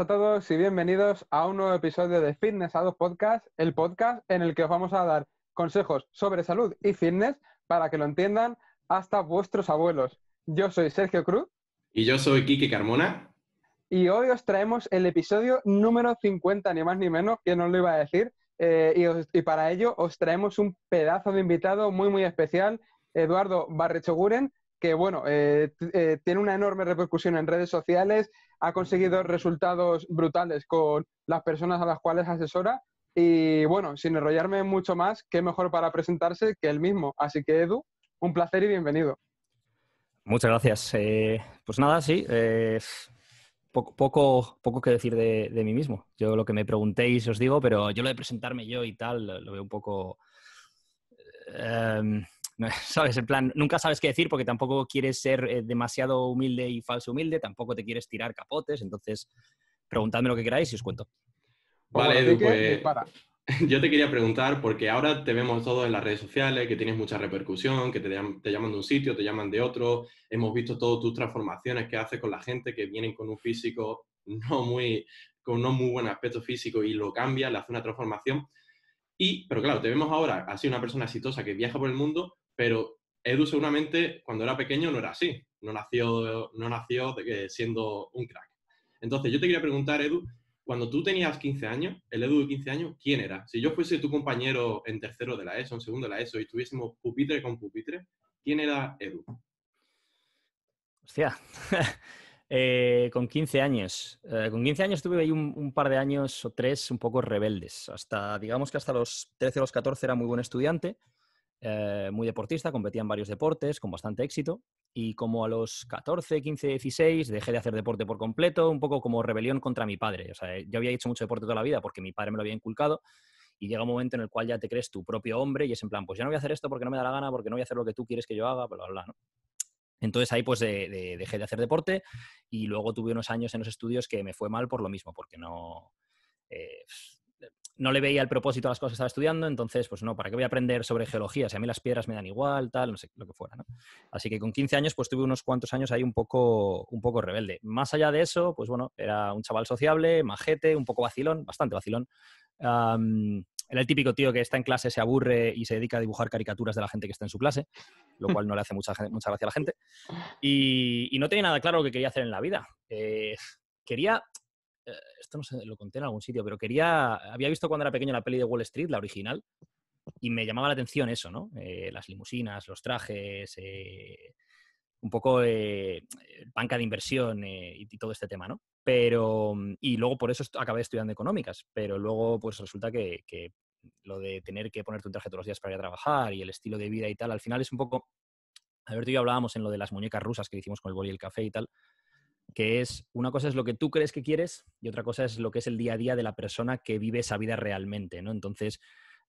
a todos y bienvenidos a un nuevo episodio de Fitness a dos Podcast, el podcast en el que os vamos a dar consejos sobre salud y fitness para que lo entiendan hasta vuestros abuelos. Yo soy Sergio Cruz. Y yo soy kiki Carmona. Y hoy os traemos el episodio número 50, ni más ni menos, que no lo iba a decir. Eh, y, y para ello os traemos un pedazo de invitado muy, muy especial, Eduardo Barrechoguren, que bueno, eh, eh, tiene una enorme repercusión en redes sociales, ha conseguido resultados brutales con las personas a las cuales asesora y bueno, sin enrollarme mucho más, qué mejor para presentarse que él mismo. Así que Edu, un placer y bienvenido. Muchas gracias. Eh, pues nada, sí, poco, poco, poco que decir de, mí mismo. Yo lo que me preguntéis os digo, pero yo lo de presentarme yo y tal lo, veo un poco... Em, ¿sabes? En plan, nunca sabes qué decir porque tampoco quieres ser eh, demasiado humilde y falso humilde, tampoco te quieres tirar capotes, entonces preguntadme lo que queráis y os cuento. Vale, Edu, pues eh, yo te quería preguntar, porque ahora te vemos todos en las redes sociales, que tienes mucha repercusión, que te, llaman de un sitio, te llaman de otro, hemos visto todas tus transformaciones que haces con la gente que vienen con un físico no muy, con no muy buen aspecto físico y lo cambia, le hace una transformación. Y, pero claro, te vemos ahora así una persona exitosa que viaja por el mundo pero Edu seguramente cuando era pequeño no era así, no nació, no nació siendo un crack. Entonces yo te quería preguntar, Edu, cuando tú tenías 15 años, el Edu de 15 años, ¿quién era? Si yo fuese tu compañero en tercero de la ESO, en segundo de la ESO, y estuviésemos pupitre con pupitre, ¿quién era Edu? Hostia, eh, con 15 años. Eh, con 15 años tuve ahí un, un, par de años o tres un poco rebeldes. Hasta, digamos que hasta los 13 o los 14 era muy buen estudiante. Eh, muy deportista, competía en varios deportes con bastante éxito y como a los 14, 15, 16 dejé de hacer deporte por completo, un poco como rebelión contra mi padre. O sea, yo había hecho mucho deporte toda la vida porque mi padre me lo había inculcado y llega un momento en el cual ya te crees tu propio hombre y es en plan, pues ya no voy a hacer esto porque no me da la gana, porque no voy a hacer lo que tú quieres que yo haga, bla, bla, bla, Entonces ahí pues dejé de hacer deporte y luego tuve unos años en los estudios que me fue mal por lo mismo, porque no... Eh, no le veía el propósito a las cosas que estaba estudiando, entonces, pues no, ¿para qué voy a aprender sobre geología? Si a mí las piedras me dan igual, tal, no sé, lo que fuera, Así que con 15 años, pues tuve unos cuantos años ahí un poco, un poco rebelde. Más allá de eso, pues bueno, era un chaval sociable, majete, un poco vacilón, bastante vacilón. era el típico tío que está en clase, se aburre y se dedica a dibujar caricaturas de la gente que está en su clase, lo cual no le hace mucha, gracia a la gente. Y, no tenía nada claro lo que quería hacer en la vida. Eh, quería eh, esto no sé, lo conté en algún sitio, pero quería, había visto cuando era pequeño la peli de Wall Street, la original, y me llamaba la atención eso, ¿no? Eh, las limusinas, los trajes, eh, un poco eh, banca de inversión y, todo este tema, ¿no? Pero, mm, y luego por eso acabé estudiando económicas, pero luego pues resulta que, lo de tener que ponerte un traje todos los días para ir a trabajar y el estilo de vida y tal, al final es un poco a tú y yo hablábamos en lo de las muñecas rusas que hicimos con el boli y el café y tal, que es una cosa es lo que tú crees que quieres y otra cosa es lo que es el día a día de la persona que vive esa vida realmente, ¿no? Entonces,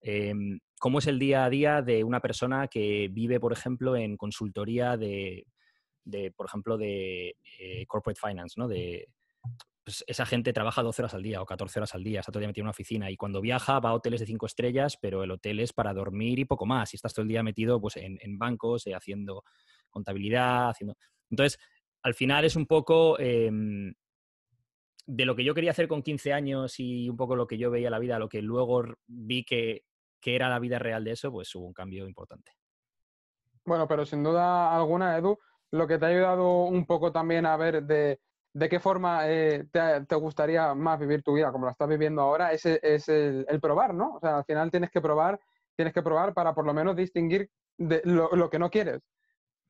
em, ¿cómo es el día a día de una persona que vive, por ejemplo, en consultoría de, por ejemplo, de eh, corporate finance, ¿no? De, pues, esa gente trabaja 12 horas al día o 14 horas al día, está todo el día metida en una oficina y cuando viaja va a hoteles de 5 estrellas, pero el hotel es para dormir y poco más. Y estás todo el día metido pues, en, bancos, eh, haciendo contabilidad, haciendo... Entonces, al final es un poco em, de lo que yo quería hacer con 15 años y un poco lo que yo veía la vida, lo que luego vi que, que era la vida real de eso, pues hubo un cambio importante. Bueno, pero sin duda alguna, Edu, lo que te ha ayudado un poco también a ver de, qué forma eh, te, gustaría más vivir tu vida, como la estás viviendo ahora, es, el, probar, ¿no? O sea, al final tienes que probar, tienes que probar para por lo menos distinguir de lo que no quieres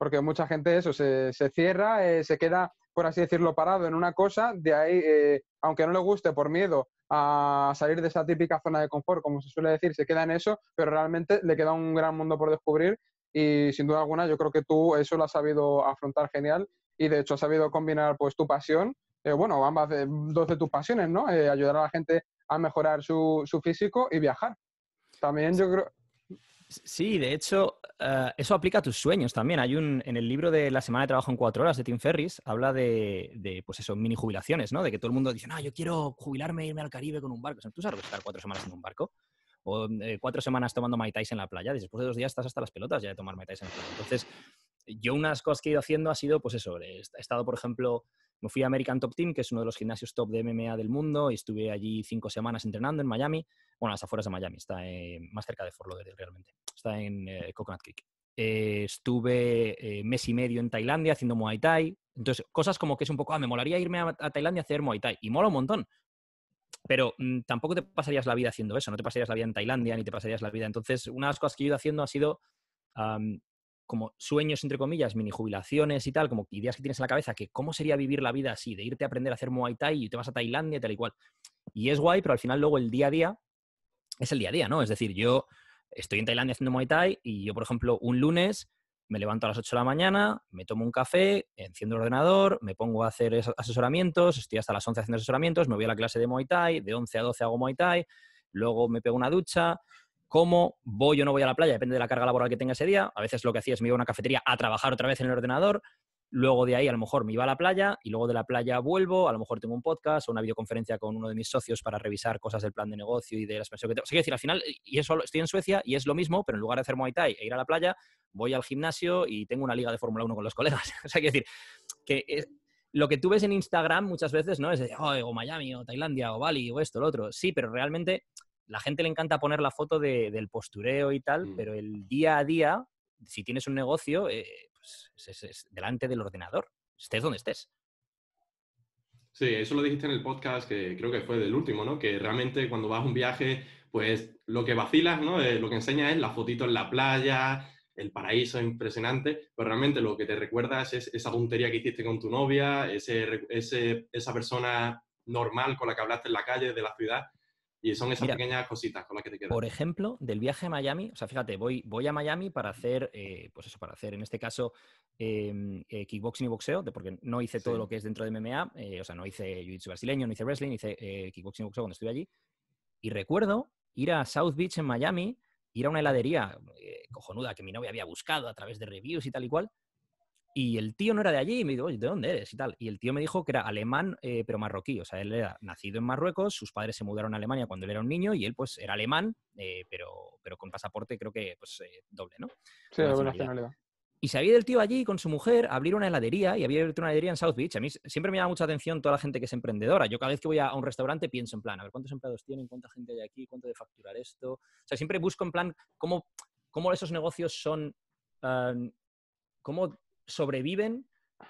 porque mucha gente eso se, cierra, eh, se queda, por así decirlo, parado en una cosa, de ahí, eh, aunque no le guste por miedo a salir de esa típica zona de confort, como se suele decir, se queda en eso, pero realmente le queda un gran mundo por descubrir y sin duda alguna yo creo que tú eso lo has sabido afrontar genial y de hecho has sabido combinar pues tu pasión, eh, bueno, ambas de, dos de tus pasiones, ¿no? ayudar a la gente a mejorar su, su físico y viajar. También yo creo, Sí, de hecho, eh, eso aplica a tus sueños también. Hay un, en el libro de La semana de trabajo en cuatro horas de Tim Ferris, habla de, pues eso, mini jubilaciones, ¿no? De que todo el mundo dice, no, yo quiero jubilarme, e irme al Caribe con un barco. O ¿Tú sabes estar cuatro semanas en un barco? O eh, cuatro semanas tomando maitáis en la playa. Después de dos días estás hasta las pelotas ya de tomar maitais en la playa. Entonces, yo unas cosas que he ido haciendo ha sido, pues eso, he estado, por ejemplo, me fui a American Top Team, que es uno de los gimnasios top de MMA del mundo, y estuve allí cinco semanas entrenando en Miami. Bueno, a las afueras de Miami, está eh, más cerca de Fort Lauderdale realmente. Está en eh, Coconut Creek. Eh, estuve mes y medio en Tailandia haciendo Muay Thai. Entonces, cosas como que es un poco, ah, me molaría irme a, Tailandia a hacer Muay Thai. Y mola un montón. Pero mm, tampoco te pasarías la vida haciendo eso, no te pasarías la vida en Tailandia, ni te pasarías la vida. Entonces, una de las cosas que he ido haciendo ha sido como sueños, entre comillas, mini jubilaciones y tal, como ideas que tienes en la cabeza, que cómo sería vivir la vida así, de irte a aprender a hacer Muay Thai y te vas a Tailandia, tal y cual. Y es guay, pero al final luego el día a día es el día a día, ¿no? Es decir, yo estoy en Tailandia haciendo Muay Thai y yo, por ejemplo, un lunes me levanto a las 8 de la mañana, me tomo un café, enciendo el ordenador, me pongo a hacer asesoramientos, estoy hasta las 11 haciendo asesoramientos, me voy a la clase de Muay Thai, de 11 a 12 hago Muay Thai, luego me pego una ducha, cómo voy o no voy a la playa, depende de la carga laboral que tenga ese día. A veces lo que hacía es me iba a una cafetería a trabajar otra vez en el ordenador, luego de ahí a lo mejor me iba a la playa y luego de la playa vuelvo, a lo mejor tengo un podcast o una videoconferencia con uno de mis socios para revisar cosas del plan de negocio y de las personas que tengo. O sea, quiero decir, al final, y eso estoy en Suecia y es lo mismo, pero en lugar de hacer Muay Thai e ir a la playa, voy al gimnasio y tengo una liga de Fórmula 1 con los colegas. o sea, quiero decir, que lo que tú ves en Instagram muchas veces, ¿no? Es de, o Miami, o Tailandia, o Bali, o esto, lo otro. Sí, pero realmente la gente le encanta poner la foto del postureo y tal, mm. pero el día a día, si tienes un negocio, eh, pues, es, delante del ordenador, estés donde estés. Sí, eso lo dijiste en el podcast que creo que fue del último, ¿no? Que realmente cuando vas a un viaje, pues lo que vacilas, ¿no? Eh, lo que enseña es la fotito en la playa, el paraíso impresionante, pero realmente lo que te recuerdas es esa puntería que hiciste con tu novia, ese, esa persona normal con la que hablaste en la calle de la ciudad, y son esas pequeñas cositas con las que te quedas. Por ejemplo, del viaje a Miami, o sea, fíjate, voy, voy a Miami para hacer, eh, pues eso, para hacer en este caso em, eh, kickboxing y boxeo, porque no hice todo lo que es dentro de MMA, eh, o sea, no hice jiu brasileño, no hice wrestling, hice kickboxing y boxeo cuando estuve allí. Y recuerdo ir a South Beach en Miami, ir a una heladería cojonuda que mi novia había buscado a través de reviews y tal y cual, y el tío no era de allí y me dijo, oye, ¿de dónde eres? Y tal. Y el tío me dijo que era alemán, eh, pero marroquí. O sea, él era nacido en Marruecos, sus padres se mudaron a Alemania cuando él era un niño y él, pues, era alemán, eh, pero, pero con pasaporte, creo que, pues, eh, doble, ¿no? Sí, buena nacionalidad. Y se había ido el tío allí con su mujer a abrir una heladería y había abierto una heladería en South Beach. A mí siempre me llama mucha atención toda la gente que es emprendedora. Yo cada vez que voy a un restaurante pienso en plan, a ver cuántos empleados tienen, cuánta gente hay aquí, cuánto de facturar esto. O sea, siempre busco en plan cómo, cómo esos negocios son... Em, cómo sobreviven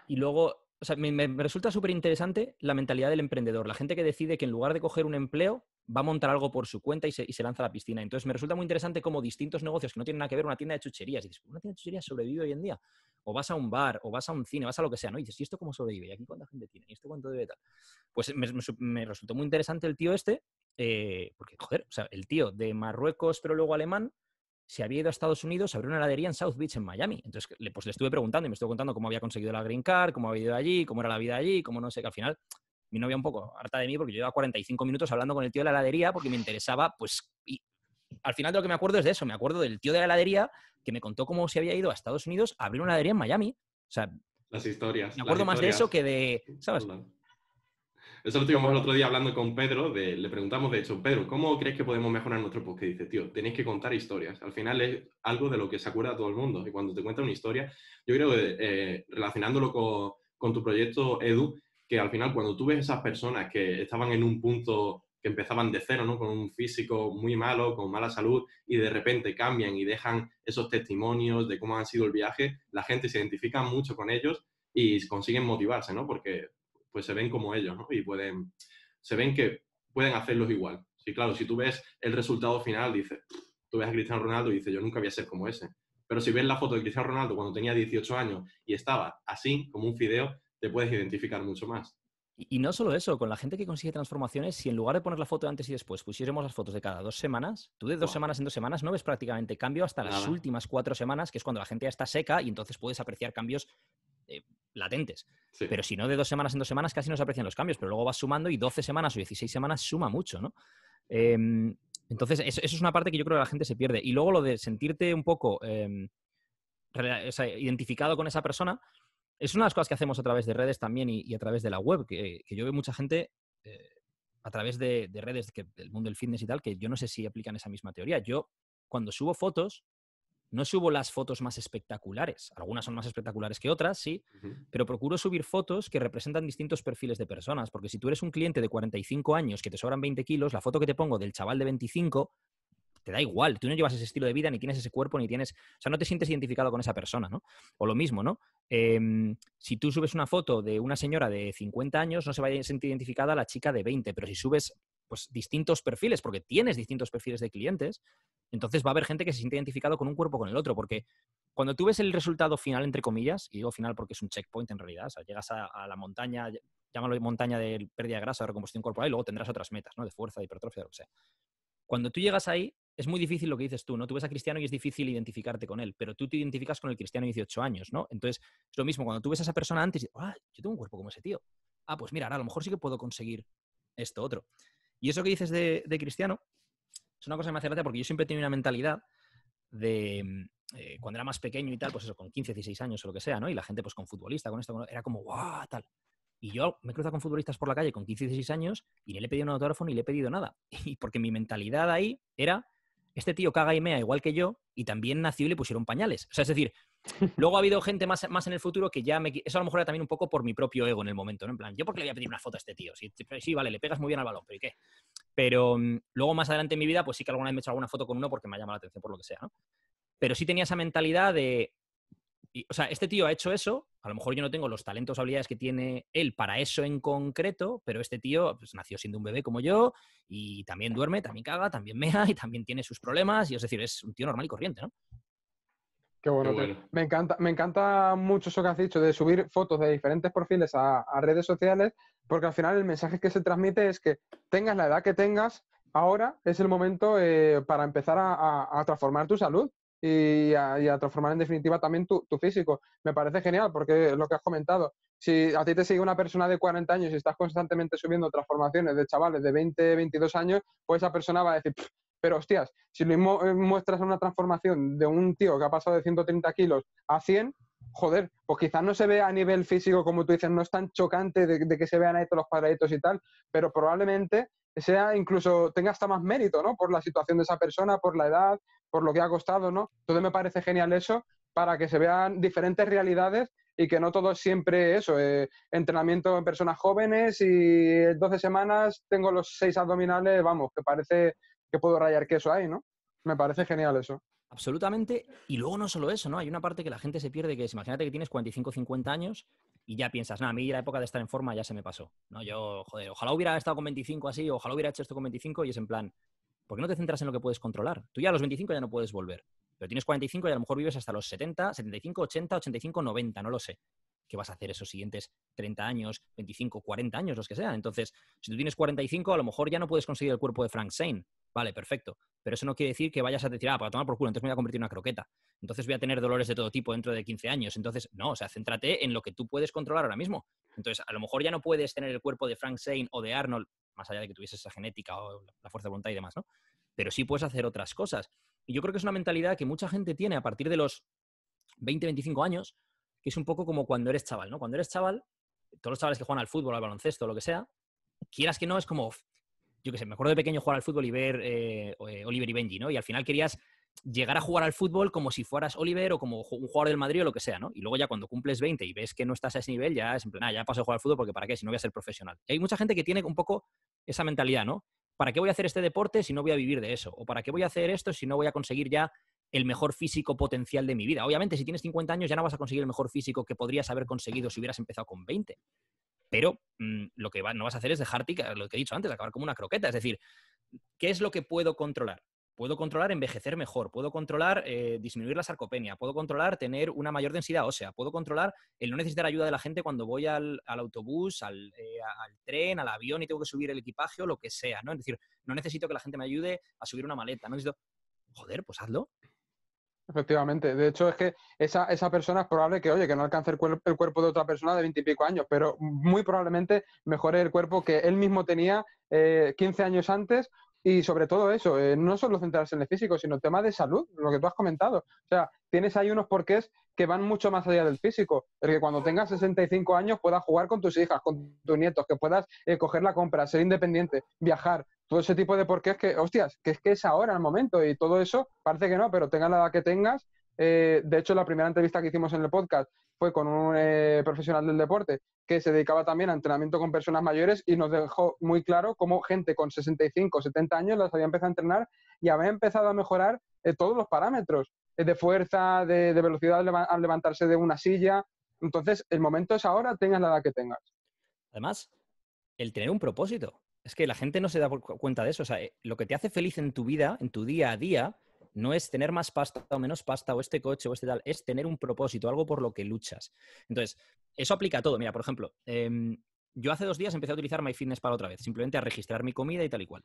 y luego, me, resulta súper interesante la mentalidad del emprendedor, la gente que decide que en lugar de coger un empleo, va a montar algo por su cuenta y se, y se, lanza a la piscina. Entonces me resulta muy interesante cómo distintos negocios que no tienen nada que ver, una tienda de chucherías, y dices, ¿una tienda de chucherías sobrevive hoy en día? O vas a un bar, o vas a un cine, vas a lo que sea, ¿no? Y dices, ¿y esto cómo sobrevive? ¿Y aquí cuánta gente tiene? ¿Y esto cuánto debe tal? Pues me, resultó muy interesante el tío este, eh, porque, joder, o sea, el tío de Marruecos, pero luego alemán, si había ido a Estados Unidos, a abrir una heladería en South Beach, en Miami. Entonces, pues le estuve preguntando y me estuvo contando cómo había conseguido la green card, cómo había ido allí, cómo era la vida allí, cómo no sé, que al final mi novia un poco harta de mí porque yo llevaba 45 minutos hablando con el tío de la heladería porque me interesaba, pues, y al final de lo que me acuerdo es de eso, me acuerdo del tío de la heladería que me contó cómo se había ido a Estados Unidos a abrir una heladería en Miami. O sea, las historias. Me acuerdo más de eso que de, ¿sabes? Eso lo tuvimos el otro día hablando con Pedro, le preguntamos de hecho, Pedro, ¿cómo crees que podemos mejorar nuestro podcast? dice, tío, tenéis que contar historias. Al final es algo de lo que se acuerda todo el mundo. Y cuando te cuentan una historia, yo creo eh, eh, relacionándolo con, tu proyecto Edu, que al final cuando tú ves esas personas que estaban en un punto que empezaban de cero, ¿no? Con un físico muy malo, con mala salud, y de repente cambian y dejan esos testimonios de cómo han sido el viaje, la gente se identifica mucho con ellos y consiguen motivarse, ¿no? Porque pues se ven como ellos, ¿no? Y pueden, se ven que pueden hacerlos igual. Sí, claro, si tú ves el resultado final, dices, tú ves a Cristiano Ronaldo y dices, yo nunca voy a ser como ese. Pero si ves la foto de Cristiano Ronaldo cuando tenía 18 años y estaba así, como un fideo, te puedes identificar mucho más. Y no solo eso, con la gente que consigue transformaciones, si en lugar de poner la foto antes y después pusiéramos las fotos de cada dos semanas, tú de dos semanas en dos semanas no ves prácticamente cambio hasta las últimas cuatro semanas, que es cuando la gente ya está seca y entonces puedes apreciar cambios eh, latentes. Pero si no, de dos semanas en dos semanas casi no se aprecian los cambios, pero luego vas sumando y 12 semanas o 16 semanas suma mucho, ¿no? Em, entonces, eso, es una parte que yo creo que la gente se pierde. Y luego lo de sentirte un poco em, identificado con esa persona, es una de las cosas que hacemos a través de redes también y, a través de la web, que, yo veo mucha gente... Eh, a través de, redes que, del mundo del fitness y tal, que yo no sé si aplican esa misma teoría. Yo, cuando subo fotos, no subo las fotos más espectaculares. Algunas son más espectaculares que otras, sí, pero procuro subir fotos que representan distintos perfiles de personas, porque si tú eres un cliente de 45 años que te sobran 20 kilos, la foto que te pongo del chaval de 25 te da igual, tú no llevas ese estilo de vida, ni tienes ese cuerpo, ni tienes, o sea, no te sientes identificado con esa persona, ¿no? O lo mismo, ¿no? Em, si tú subes una foto de una señora de 50 años, no se va a sentir identificada la chica de 20, pero si subes pues, distintos perfiles, porque tienes distintos perfiles de clientes, entonces va a haber gente que se siente identificado con un cuerpo o con el otro, porque cuando tú ves el resultado final, entre comillas, y digo final porque es un checkpoint en realidad, o sea, llegas a, la montaña, llámalo montaña de pérdida de grasa, de recomposición corporal, y luego tendrás otras metas, ¿no? De fuerza, de hipertrofia, lo que sea. Cuando tú llegas ahí, es muy difícil lo que dices tú, ¿no? Tú ves a Cristiano y es difícil identificarte con él, pero tú te identificas con el Cristiano de 18 años, ¿no? Entonces, es lo mismo, cuando tú ves a esa persona antes, y, ah, yo tengo un cuerpo como ese tío. Ah, pues mira, ahora a lo mejor sí que puedo conseguir esto otro. Y eso que dices de, Cristiano es una cosa que me hace porque yo siempre he una mentalidad de eh, cuando era más pequeño y tal, pues eso, con 15, 16 años o lo que sea, ¿no? Y la gente, pues con futbolista, con esto, era como, ¡guau! tal. Y yo me he cruzado con futbolistas por la calle con 15, 16 años y ni le he pedido un autógrafo ni le he pedido nada. Y porque mi mentalidad ahí era, este tío caga y mea igual que yo y también nació y le pusieron pañales. O sea, es decir, luego ha habido gente más, más en el futuro que ya me... Eso a lo mejor era también un poco por mi propio ego en el momento, ¿no? En plan, ¿yo porque le voy a pedir una foto a este tío? Pues sí, vale, le pegas muy bien al balón, pero ¿y qué? Pero mm, luego más adelante en mi vida, pues sí que alguna vez me he hecho alguna foto con uno porque me ha llamado la atención por lo que sea, ¿no? Pero sí tenía esa mentalidad de... o sea, este tío ha hecho eso, a lo mejor yo no tengo los talentos o habilidades que tiene él para eso en concreto, pero este tío pues, nació siendo un bebé como yo y también duerme, también caga, también mea y también tiene sus problemas y es decir, es un tío normal y corriente, ¿no? Qué bueno, Me, encanta, me encanta mucho eso que has dicho de subir fotos de diferentes perfiles a, redes sociales, porque al final el mensaje que se transmite es que tengas la edad que tengas, ahora es el momento eh, para empezar a transformar tu salud y a, transformar en definitiva también tu, físico. Me parece genial porque lo que has comentado, si a ti te sigue una persona de 40 años y estás constantemente subiendo transformaciones de chavales de 20, 22 años, pues esa persona va a decir, pero hostias, si mismo eh, muestras una transformación de un tío que ha pasado de 130 kilos a 100, joder, pues quizás no se vea a nivel físico, como tú dices, no es tan chocante de, que se vean ahí todos los cuadraditos y tal, pero probablemente sea incluso, tenga hasta más mérito, ¿no? Por la situación de esa persona, por la edad, por lo que ha costado, ¿no? Entonces me parece genial eso, para que se vean diferentes realidades y que no todo es siempre eso, eh, entrenamiento en personas jóvenes y 12 semanas tengo los seis abdominales, vamos, que parece que puedo rayar queso ahí, ¿no? Me parece genial eso. Absolutamente. Y luego no solo eso, ¿no? Hay una parte que la gente se pierde, que es, imagínate que tienes 45, 50 años y ya piensas, no, a mí la época de estar en forma ya se me pasó, ¿no? Yo, joder, ojalá hubiera estado con 25 así, ojalá hubiera hecho esto con 25 y es en plan, ¿por qué no te centras en lo que puedes controlar? Tú ya a los 25 ya no puedes volver, pero tienes 45 y a lo mejor vives hasta los 70, 75, 80, 85, 90, no lo sé. ¿Qué vas a hacer esos siguientes 30 años, 25, 40 años, los que sea? Entonces, si tú tienes 45, a lo mejor ya no puedes conseguir el cuerpo de Frank Zane, Vale, perfecto. Pero eso no quiere decir que vayas a decir, ah, para pues tomar por culo, entonces me voy a convertir en una croqueta. Entonces voy a tener dolores de todo tipo dentro de 15 años. Entonces, no, o sea, céntrate en lo que tú puedes controlar ahora mismo. Entonces, a lo mejor ya no puedes tener el cuerpo de Frank Zane o de Arnold, más allá de que tuviese esa genética o la fuerza de voluntad y demás, ¿no? Pero sí puedes hacer otras cosas. Y yo creo que es una mentalidad que mucha gente tiene a partir de los 20, 25 años, que es un poco como cuando eres chaval, ¿no? Cuando eres chaval, todos los chavales que juegan al fútbol, al baloncesto, lo que sea, quieras que no, es como, yo qué sé, me acuerdo de pequeño jugar al fútbol y ver eh, eh, Oliver y Benji, ¿no? Y al final querías llegar a jugar al fútbol como si fueras Oliver o como un jugador del Madrid o lo que sea, ¿no? Y luego ya cuando cumples 20 y ves que no estás a ese nivel, ya es en plan, ah, ya paso a jugar al fútbol porque ¿para qué? Si no voy a ser profesional. hay mucha gente que tiene un poco esa mentalidad, ¿no? ¿Para qué voy a hacer este deporte si no voy a vivir de eso? ¿O para qué voy a hacer esto si no voy a conseguir ya el mejor físico potencial de mi vida? Obviamente, si tienes 50 años ya no vas a conseguir el mejor físico que podrías haber conseguido si hubieras empezado con 20 pero mm, lo que no vas a hacer es dejarte, lo que he dicho antes, acabar como una croqueta. Es decir, ¿qué es lo que puedo controlar? Puedo controlar envejecer mejor, puedo controlar eh, disminuir la sarcopenia, puedo controlar tener una mayor densidad ósea, puedo controlar el no necesitar ayuda de la gente cuando voy al, autobús, eh, al, tren, al avión y tengo que subir el equipaje o lo que sea, ¿no? Es decir, no necesito que la gente me ayude a subir una maleta, no necesito... Joder, pues hazlo. Efectivamente. De hecho, es que esa, esa persona es probable que, oye, que no alcance el, cuerpo de otra persona de veintipico años, pero muy probablemente mejore el cuerpo que él mismo tenía eh, 15 años antes. Y sobre todo eso, eh, no solo centrarse en el físico, sino el tema de salud, lo que tú has comentado. O sea, tienes ahí unos porqués que van mucho más allá del físico. El que cuando tengas 65 años puedas jugar con tus hijas, con tus nietos, que puedas eh, coger la compra, ser independiente, viajar, todo ese tipo de es que, hostias, que es que es ahora el momento y todo eso, parece que no, pero tenga la edad que tengas. Eh, de hecho, la primera entrevista que hicimos en el podcast fue con un eh, profesional del deporte que se dedicaba también a entrenamiento con personas mayores y nos dejó muy claro cómo gente con 65, 70 años las había empezado a entrenar y había empezado a mejorar eh, todos los parámetros de fuerza, de, de velocidad al levantarse de una silla. Entonces, el momento es ahora, tengas la edad que tengas. Además, el tener un propósito. Es que la gente no se da cuenta de eso. O sea, eh, lo que te hace feliz en tu vida, en tu día a día, no es tener más pasta o menos pasta o este coche o este tal, es tener un propósito, algo por lo que luchas. Entonces, eso aplica a todo. Mira, por ejemplo, em, yo hace dos días empecé a utilizar MyFitnessPal otra vez, simplemente a registrar mi comida y tal y cual.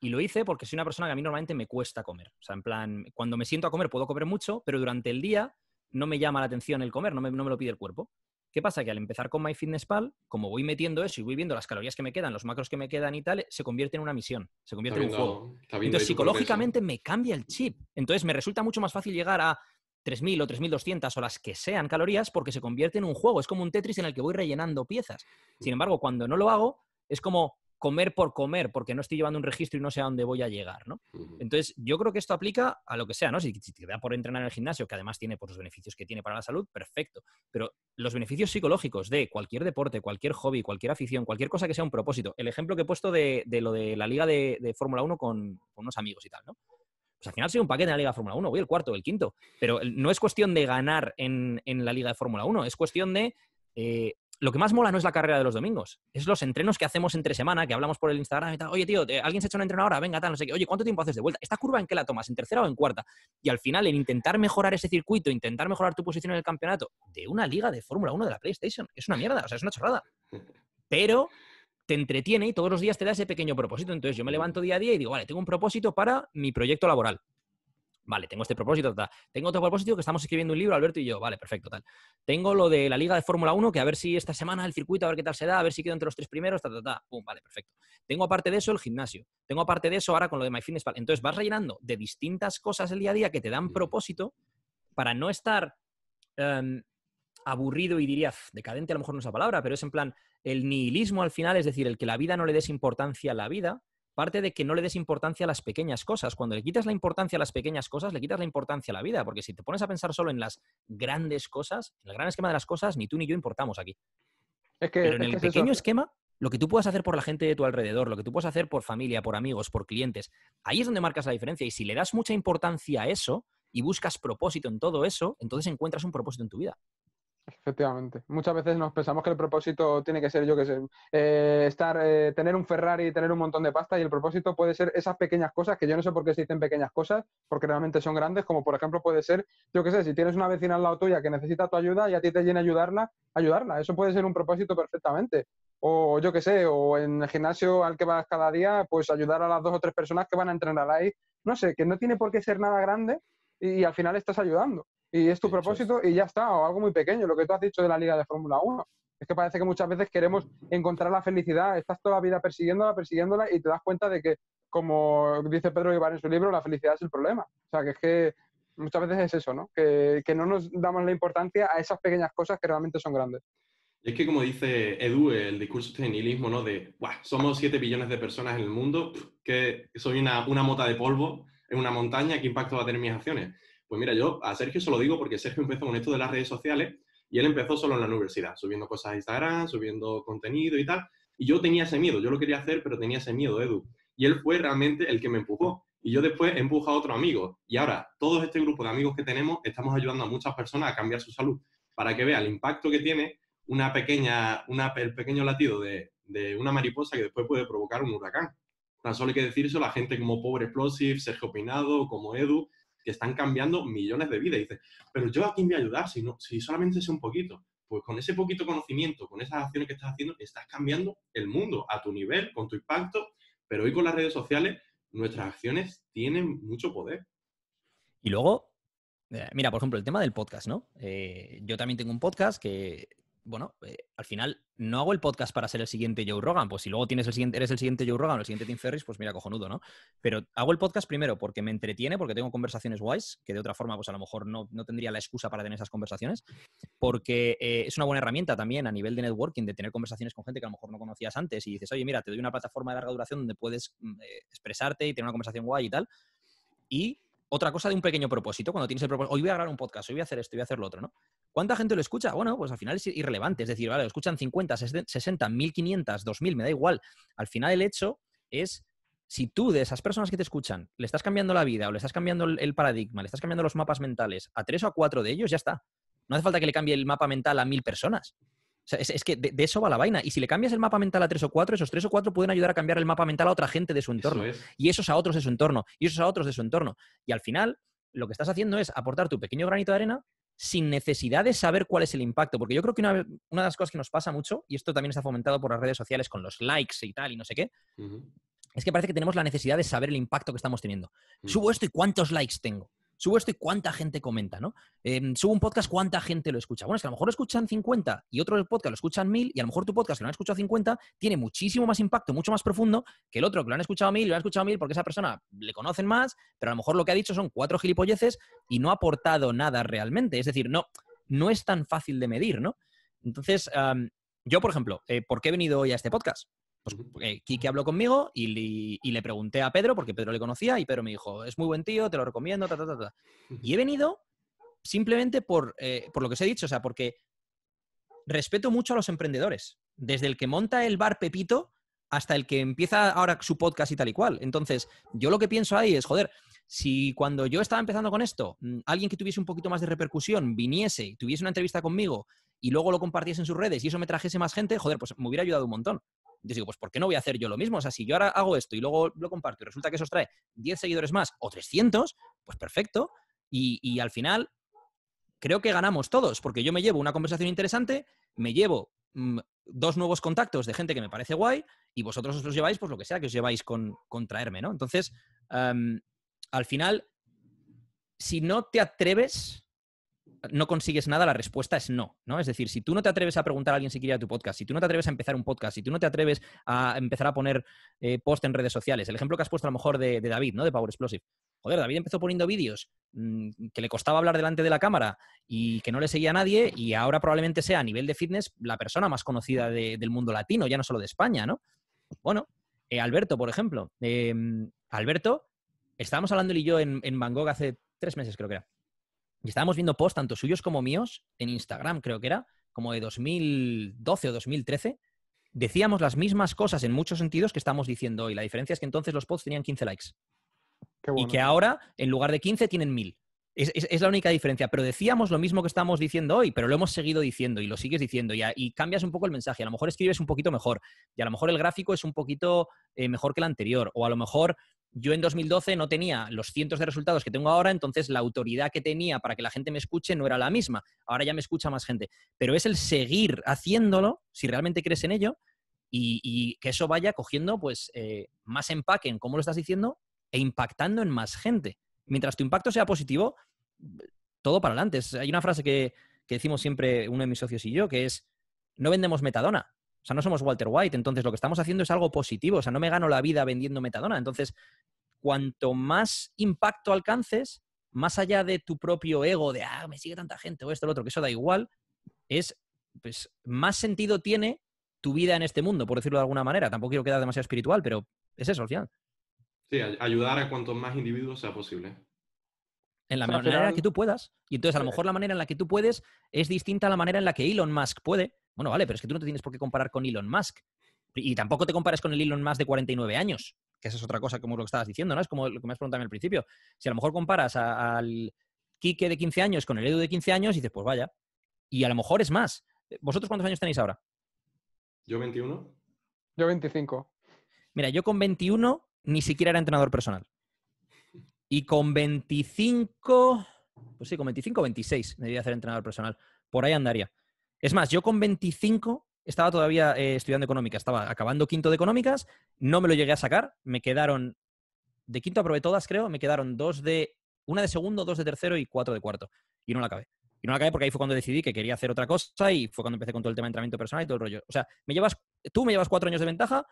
Y lo hice porque soy una persona que a mí normalmente me cuesta comer. O sea, en plan, cuando me siento a comer puedo comer mucho, pero durante el día no me llama la atención el comer, no me, no me lo pide el cuerpo. ¿Qué pasa? Que al empezar con MyFitnessPal, como voy metiendo eso y voy viendo las calorías que me quedan, los macros que me quedan y tal, se convierte en una misión, se convierte en un juego. Entonces, psicológicamente me cambia el chip. Entonces, me resulta mucho más fácil llegar a 3.000 o 3.200 o las que sean calorías porque se convierte en un juego. Es como un Tetris en el que voy rellenando piezas. Mm. Sin embargo, cuando no lo hago, es como, comer por comer, porque no estoy llevando un registro y no sé a dónde voy a llegar, ¿no? Entonces, yo creo que esto aplica a lo que sea, ¿no? Si, te da por entrenar en el gimnasio, que además tiene por los beneficios que tiene para la salud, perfecto. Pero los beneficios psicológicos de cualquier deporte, cualquier hobby, cualquier afición, cualquier cosa que sea un propósito. El ejemplo que he puesto de, lo de la liga de, Fórmula 1 con, unos amigos y tal, ¿no? Pues al final soy un paquete de la Liga de Fórmula 1, voy el cuarto, el quinto. Pero no es cuestión de ganar en, la Liga de Fórmula 1, es cuestión de eh, lo que más mola no es la carrera de los domingos, es los entrenos que hacemos entre semana, que hablamos por el Instagram y tal. Oye, tío, ¿alguien se ha hecho un entreno ahora? Venga, tal, no sé qué. Oye, ¿cuánto tiempo haces de vuelta? ¿Esta curva en qué la tomas? ¿En tercera o en cuarta? Y al final, en intentar mejorar ese circuito, intentar mejorar tu posición en el campeonato de una liga de Fórmula 1 de la PlayStation, es una mierda, o sea, es una chorrada. Pero te entretiene y todos los días te da ese pequeño propósito. Entonces yo me levanto día a día y digo, vale, tengo un propósito para mi proyecto laboral. Vale, tengo este propósito, Tengo otro propósito que estamos escribiendo un libro, Alberto y yo. Vale, perfecto, tal. Tengo lo de la liga de Fórmula 1, que a ver si esta semana el circuito, a ver qué tal se da, a ver si quedo entre los tres primeros, tal tal tal Pum, vale, perfecto. Tengo aparte de eso el gimnasio. Tengo aparte de eso ahora con lo de MyFitnessPal. Entonces vas rellenando de distintas cosas el día a día que te dan propósito para no estar em, aburrido y diría decadente, a lo mejor no es la palabra, pero es en plan el nihilismo al final, es decir, el que la vida no le des importancia a la vida parte de que no le des importancia a las pequeñas cosas. Cuando le quitas la importancia a las pequeñas cosas, le quitas la importancia a la vida, porque si te pones a pensar solo en las grandes cosas, en el gran esquema de las cosas, ni tú ni yo importamos aquí. Pero en el pequeño esquema, lo que tú puedas hacer por la gente de tu alrededor, lo que tú puedas hacer por familia, por amigos, por clientes, ahí es donde marcas la diferencia. Y si le das mucha importancia a eso y buscas propósito en todo eso, entonces encuentras un propósito en tu vida. Efectivamente. Muchas veces nos pensamos que el propósito tiene que ser, yo que sé, eh, estar, eh, tener un Ferrari, y tener un montón de pasta y el propósito puede ser esas pequeñas cosas, que yo no sé por qué se dicen pequeñas cosas, porque realmente son grandes, como por ejemplo puede ser, yo que sé, si tienes una vecina al lado tuya que necesita tu ayuda y a ti te llena ayudarla, ayudarla. Eso puede ser un propósito perfectamente. O yo que sé, o en el gimnasio al que vas cada día, pues ayudar a las dos o tres personas que van a entrenar ahí. No sé, que no tiene por qué ser nada grande y al final estás ayudando. Y es tu propósito y ya está, o algo muy pequeño, lo que tú has dicho de la liga de Fórmula 1. Es que parece que muchas veces queremos encontrar la felicidad, estás toda la vida persiguiéndola, persiguiéndola y te das cuenta de que, como dice Pedro Ibar en su libro, la felicidad es el problema. O sea, que es que muchas veces es eso, ¿no? Que, que no nos damos la importancia a esas pequeñas cosas que realmente son grandes. Y es que como dice Edu, el discurso este de nihilismo, ¿no? De, guau, somos 7 billones de personas en el mundo, que soy una, una mota de polvo en una montaña, ¿qué impacto va a tener mis acciones? Pues mira, yo a Sergio se lo digo porque Sergio empezó con esto de las redes sociales y él empezó solo en la universidad, subiendo cosas a Instagram, subiendo contenido y tal. Y yo tenía ese miedo, yo lo quería hacer, pero tenía ese miedo, Edu. Y él fue realmente el que me empujó. Y yo después he empujado a otro amigo. Y ahora, todo este grupo de amigos que tenemos, estamos ayudando a muchas personas a cambiar su salud para que vea el impacto que tiene una pequeña, el pequeño latido de, una mariposa que después puede provocar un huracán. Tan solo hay que eso, a gente como Pobre Explosive, Sergio Pinado, como Edu, que están cambiando millones de vidas. Y dices, pero yo a quién voy a ayudar si, no, si solamente sé un poquito. Pues con ese poquito conocimiento, con esas acciones que estás haciendo, estás cambiando el mundo a tu nivel, con tu impacto, pero hoy con las redes sociales nuestras acciones tienen mucho poder. Y luego, eh, mira, por ejemplo, el tema del podcast, ¿no? Eh, yo también tengo un podcast que bueno, eh, al final no hago el podcast para ser el siguiente Joe Rogan, pues si luego tienes el siguiente, eres el siguiente Joe Rogan o el siguiente Tim Ferris, pues mira, cojonudo, ¿no? Pero hago el podcast primero porque me entretiene, porque tengo conversaciones guays, que de otra forma, pues a lo mejor no, tendría la excusa para tener esas conversaciones, porque eh, es una buena herramienta también a nivel de networking, de tener conversaciones con gente que a lo mejor no conocías antes y dices, oye, mira, te doy una plataforma de larga duración donde puedes mm, eh, expresarte y tener una conversación guay y tal. Y otra cosa de un pequeño propósito, cuando tienes el propósito, hoy voy a grabar un podcast, hoy voy a hacer esto, hoy voy a hacer lo otro, ¿no? ¿Cuánta gente lo escucha? Bueno, pues al final es irrelevante, es decir, vale, lo escuchan 50, 60, 1500, 2000, me da igual. Al final el hecho es, si tú de esas personas que te escuchan le estás cambiando la vida o le estás cambiando el paradigma, le estás cambiando los mapas mentales a tres o a cuatro de ellos, ya está. No hace falta que le cambie el mapa mental a mil personas es, que de, eso va la vaina. Y si le cambias el mapa mental a tres o cuatro, esos tres o cuatro pueden ayudar a cambiar el mapa mental a otra gente de su entorno. Y esos a otros de su entorno. Y esos a otros de su entorno. Y al final, lo que estás haciendo es aportar tu pequeño granito de arena sin necesidad de saber cuál es el impacto. Porque yo creo que una, de las cosas que nos pasa mucho, y esto también está fomentado por las redes sociales con los likes y tal, y no sé qué, es que parece que tenemos la necesidad de saber el impacto que estamos teniendo. Mm. Subo esto y cuántos likes tengo subo esto y cuánta gente comenta, ¿no? Em, subo un podcast, cuánta gente lo escucha. Bueno, es que a lo mejor lo escuchan 50 y otro podcast lo escuchan 1000 y a lo mejor tu podcast que lo han escuchado 50 tiene muchísimo más impacto, mucho más profundo que el otro que lo han escuchado 1000 y lo han escuchado 1000 porque esa persona le conocen más, pero a lo mejor lo que ha dicho son cuatro gilipolleces y no ha aportado nada realmente. Es decir, no, no es tan fácil de medir, ¿no? Entonces, yo, por ejemplo, eh, ¿por qué he venido hoy a este podcast? Pues, eh, habló conmigo y le, pregunté a Pedro, porque Pedro le conocía, y Pedro me dijo, es muy buen tío, te lo recomiendo, ta, ta, ta, ta. Y he venido simplemente por, eh, por lo que os he dicho, o sea, porque respeto mucho a los emprendedores, desde el que monta el bar Pepito hasta el que empieza ahora su podcast y tal y cual. Entonces, yo lo que pienso ahí es, joder, si cuando yo estaba empezando con esto, mm, alguien que tuviese un poquito más de repercusión viniese y tuviese una entrevista conmigo y luego lo compartiese en sus redes y eso me trajese más gente, joder, pues me hubiera ayudado un montón. Yo digo, pues ¿por qué no voy a hacer yo lo mismo? O sea, si yo ahora hago esto y luego lo comparto y resulta que eso os trae 10 seguidores más o 300, pues perfecto. Y, al final creo que ganamos todos, porque yo me llevo una conversación interesante, me llevo mm, dos nuevos contactos de gente que me parece guay y vosotros os los lleváis, pues lo que sea que os lleváis con, traerme, ¿no? Entonces, em, al final, si no te atreves no consigues nada, la respuesta es no, ¿no? Es decir, si tú no te atreves a preguntar a alguien si quiere tu podcast, si tú no te atreves a empezar un podcast, si tú no te atreves a empezar a poner eh, post en redes sociales, el ejemplo que has puesto a lo mejor de, David, ¿no? De Power Explosive. Joder, David empezó poniendo vídeos mm, que le costaba hablar delante de la cámara y que no le seguía a nadie y ahora probablemente sea a nivel de fitness la persona más conocida del mundo latino, ya no solo de España, ¿no? Bueno, eh, Alberto, por ejemplo. Em, Alberto, estábamos hablando él y yo en, en Van Gogh hace tres meses, creo que era. Y estábamos viendo posts, tanto suyos como míos, en Instagram, creo que era, como de 2012 o 2013. Decíamos las mismas cosas en muchos sentidos que estamos diciendo hoy. La diferencia es que entonces los posts tenían 15 likes. Y que ahora, en lugar de 15, tienen 1000. Es, la única diferencia. Pero decíamos lo mismo que estamos diciendo hoy, pero lo hemos seguido diciendo y lo sigues diciendo y, y cambias un poco el mensaje. A lo mejor escribes un poquito mejor y a lo mejor el gráfico es un poquito eh, mejor que el anterior o a lo mejor yo en 2012 no tenía los cientos de resultados que tengo ahora, entonces la autoridad que tenía para que la gente me escuche no era la misma. Ahora ya me escucha más gente. Pero es el seguir haciéndolo, si realmente crees en ello, y, que eso vaya cogiendo pues eh, más empaque en cómo lo estás diciendo e impactando en más gente. Mientras tu impacto sea positivo, todo para adelante. Hay una frase que, que decimos siempre uno de mis socios y yo, que es, no vendemos metadona, o sea, no somos Walter White, entonces lo que estamos haciendo es algo positivo, o sea, no me gano la vida vendiendo metadona. Entonces, cuanto más impacto alcances, más allá de tu propio ego, de, ah, me sigue tanta gente o esto, lo otro, que eso da igual, es, pues, más sentido tiene tu vida en este mundo, por decirlo de alguna manera. Tampoco quiero quedar demasiado espiritual, pero es eso al final. Sí, ayudar a cuantos más individuos sea posible. En la manera que tú puedas. Y entonces, a lo mejor la manera en la que tú puedes es distinta a la manera en la que Elon Musk puede, bueno, vale, pero es que tú no te tienes por qué comparar con Elon Musk. Y tampoco te compares con el Elon Musk de 49 años, que esa es otra cosa, como lo que estabas diciendo, ¿no? Es como lo que me has preguntado en el principio. Si a lo mejor comparas al Quique de 15 años con el Edu de 15 años, y dices, pues vaya. Y a lo mejor es más. ¿Vosotros cuántos años tenéis ahora? Yo 21. Yo 25. Mira, yo con 21 ni siquiera era entrenador personal. Y con 25, pues sí, con 25 o 26 me debía hacer entrenador personal. Por ahí andaría. Es más, yo con 25 estaba todavía eh, estudiando económicas, estaba acabando quinto de económicas, no me lo llegué a sacar, me quedaron, de quinto aprobé todas, creo, me quedaron dos de, una de segundo, dos de tercero y cuatro de cuarto. Y no la acabé. Y no la acabé porque ahí fue cuando decidí que quería hacer otra cosa y fue cuando empecé con todo el tema de entrenamiento personal y todo el rollo. O sea, me llevas, tú me llevas cuatro años de ventaja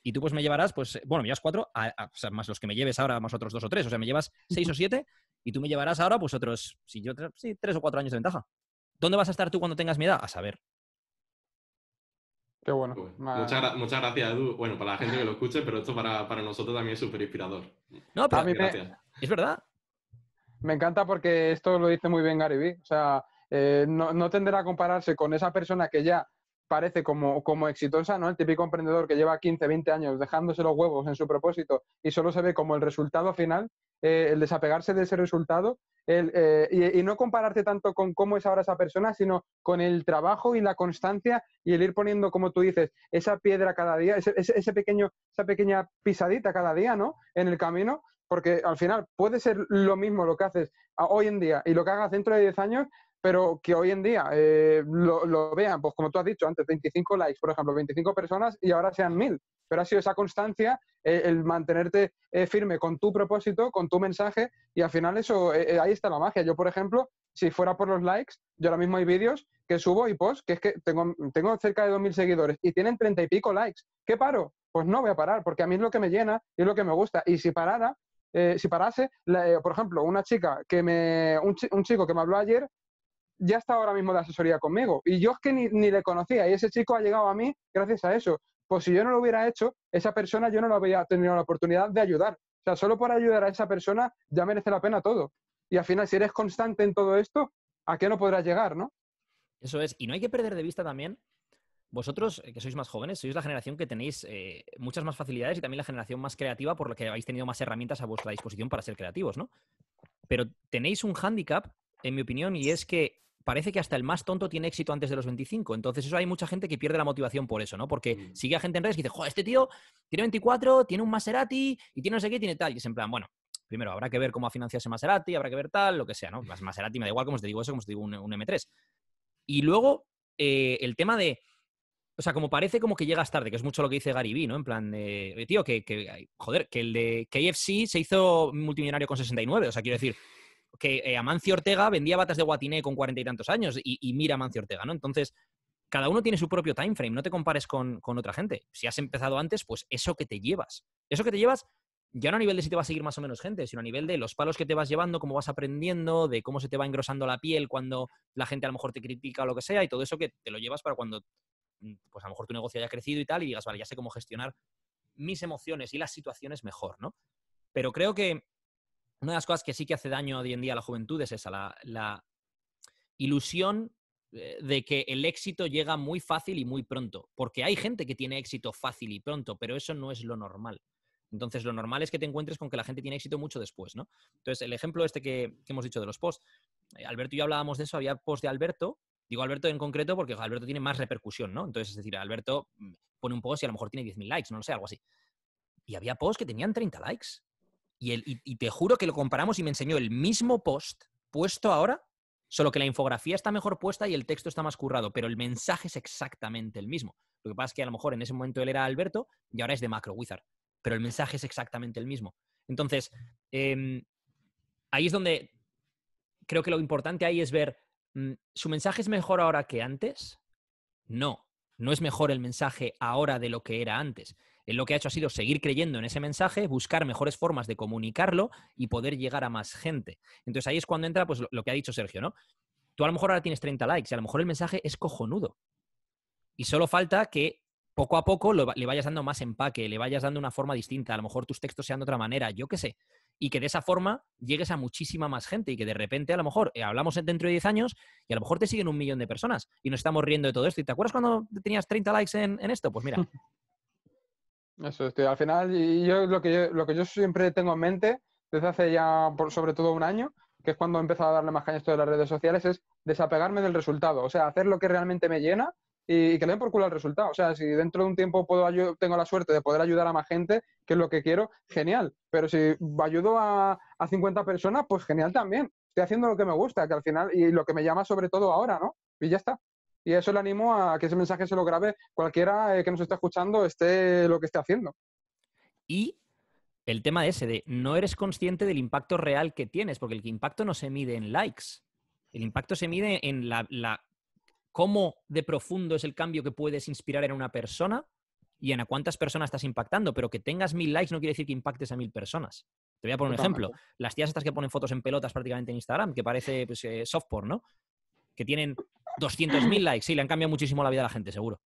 y tú pues me llevarás, pues, eh, bueno, me llevas cuatro, o sea, más los que me lleves ahora, más otros dos o tres, o sea, me llevas seis o siete y tú me llevarás ahora pues otros, si yo, sí, tres o cuatro años de ventaja. ¿Dónde vas a estar tú cuando tengas mi edad? A saber. Qué bueno. Pues, muchas, gracias, Edu. Bueno, para la gente que lo escuche, pero esto para, nosotros también es súper inspirador. No, pero Es verdad. Me encanta porque esto lo dice muy bien Gary O sea, eh, no, no, tenderá a compararse con esa persona que ya parece como, como exitosa, ¿no? El típico emprendedor que lleva 15, 20 años dejándose los huevos en su propósito y solo se ve como el resultado final eh, el desapegarse de ese resultado eh, y, no compararte tanto con cómo es ahora esa persona, sino con el trabajo y la constancia y el ir poniendo, como tú dices, esa piedra cada día, ese, pequeño, esa pequeña pisadita cada día, ¿no? En el camino, porque al final puede ser lo mismo lo que haces hoy en día y lo que hagas dentro de 10 años, pero que hoy en día eh, lo, vean, pues como tú has dicho antes, 25 likes, por ejemplo, 25 personas y ahora sean 1000. Pero ha sido esa constancia, eh, el mantenerte eh, firme con tu propósito, con tu mensaje y al final eso, ahí está la magia. Yo, por ejemplo, si fuera por los likes, yo ahora mismo hay vídeos que subo y post, que es que tengo, cerca de 2.000 seguidores y tienen 30 y pico likes. ¿Qué paro? Pues no voy a parar, porque a mí es lo que me llena y es lo que me gusta. Y si parara, si parase, por ejemplo, una chica que me, un, un, chico que me habló ayer ya está ahora mismo de asesoría conmigo. Y yo es que ni, le conocía. Y ese chico ha llegado a mí gracias a eso. Pues si yo no lo hubiera hecho, esa persona yo no lo habría tenido la oportunidad de ayudar. O sea, solo por ayudar a esa persona ya merece la pena todo. Y al final, si eres constante en todo esto, ¿a qué no podrás llegar, no? Eso es. Y no hay que perder de vista también vosotros, eh, que sois más jóvenes, sois la generación que tenéis eh, muchas más facilidades y también la generación más creativa por lo que habéis tenido más herramientas a vuestra disposición para ser creativos, ¿no? Pero tenéis un hándicap, en mi opinión, y es que parece que hasta el más tonto tiene éxito antes de los 25. Entonces, eso hay mucha gente que pierde la motivación por eso, ¿no? Porque mm. sigue a gente en redes que dice, joder, este tío tiene 24, tiene un Maserati y tiene no sé qué, tiene tal. Y es en plan, bueno, primero habrá que ver cómo ese Maserati, habrá que ver tal, lo que sea, ¿no? Maserati me da igual, como os te digo eso, como os digo un, M3. Y luego, eh, el tema de. O sea, como parece como que llegas tarde, que es mucho lo que dice Gary ¿no? En plan de, tío, que, que, joder, que el de KFC se hizo multimillonario con 69. O sea, quiero decir, que eh, Amancio Ortega vendía batas de guatiné con cuarenta y tantos años y, mira Amancio Ortega, ¿no? Entonces, cada uno tiene su propio time frame, no te compares con, con, otra gente. Si has empezado antes, pues eso que te llevas. Eso que te llevas, ya no a nivel de si te va a seguir más o menos gente, sino a nivel de los palos que te vas llevando, cómo vas aprendiendo, de cómo se te va engrosando la piel cuando la gente a lo mejor te critica o lo que sea, y todo eso que te lo llevas para cuando, mm, pues a lo mejor tu negocio haya crecido y tal, y digas, vale, ya sé cómo gestionar mis emociones y las situaciones mejor, ¿no? Pero creo que una de las cosas que sí que hace daño hoy en día a la juventud es esa, la, ilusión eh, de que el éxito llega muy fácil y muy pronto, porque hay gente que tiene éxito fácil y pronto, pero eso no es lo normal. Entonces, lo normal es que te encuentres con que la gente tiene éxito mucho después, ¿no? Entonces, el ejemplo este que, que hemos dicho de los posts, eh, Alberto y yo hablábamos de eso, había posts de Alberto, digo Alberto en concreto porque Alberto tiene más repercusión, ¿no? Entonces, es decir, Alberto mm, pone un post y a lo mejor tiene 10.000 likes, no lo sé, algo así. Y había posts que tenían 30 likes y, te juro que lo comparamos y me enseñó el mismo post puesto ahora, solo que la infografía está mejor puesta y el texto está más currado, pero el mensaje es exactamente el mismo. Lo que pasa es que a lo mejor en ese momento él era Alberto y ahora es de Macro Wizard, pero el mensaje es exactamente el mismo. Entonces, em, ahí es donde creo que lo importante ahí es ver, mm, ¿su mensaje es mejor ahora que antes? No, no es mejor el mensaje ahora de lo que era antes. Él eh, lo que ha hecho ha sido seguir creyendo en ese mensaje, buscar mejores formas de comunicarlo y poder llegar a más gente. Entonces ahí es cuando entra pues, lo que ha dicho Sergio, ¿no? Tú a lo mejor ahora tienes 30 likes y a lo mejor el mensaje es cojonudo. Y solo falta que poco a poco le vayas dando más empaque, le vayas dando una forma distinta, a lo mejor tus textos sean de otra manera, yo qué sé. Y que de esa forma llegues a muchísima más gente y que de repente a lo mejor eh, hablamos dentro de 10 años y a lo mejor te siguen un millón de personas y nos estamos riendo de todo esto. ¿Y te acuerdas cuando tenías 30 likes en, en esto? Pues mira, Eso es, Al final, y yo, lo que yo, lo que yo siempre tengo en mente, desde hace ya por, sobre todo un año, que es cuando he empezado a darle más caña esto de las redes sociales, es desapegarme del resultado. O sea, hacer lo que realmente me llena y, que le den por culo al resultado. O sea, si dentro de un tiempo puedo tengo la suerte de poder ayudar a más gente, que es lo que quiero, genial. Pero si ayudo a, a 50 personas, pues genial también. Estoy haciendo lo que me gusta, que al final, y lo que me llama sobre todo ahora, ¿no? Y ya está y eso le animo a que ese mensaje se lo grabe cualquiera eh, que nos esté escuchando, esté lo que esté haciendo. Y el tema ese de no eres consciente del impacto real que tienes, porque el impacto no se mide en likes, el impacto se mide en la, cómo de profundo es el cambio que puedes inspirar en una persona y en a cuántas personas estás impactando, pero que tengas mil likes no quiere decir que impactes a mil personas. Te voy a poner un ejemplo. Las tías estas que ponen fotos en pelotas prácticamente en Instagram, que parece pues, eh, software, ¿no? Que tienen 200.000 likes, sí, le han cambiado muchísimo la vida a la gente, seguro.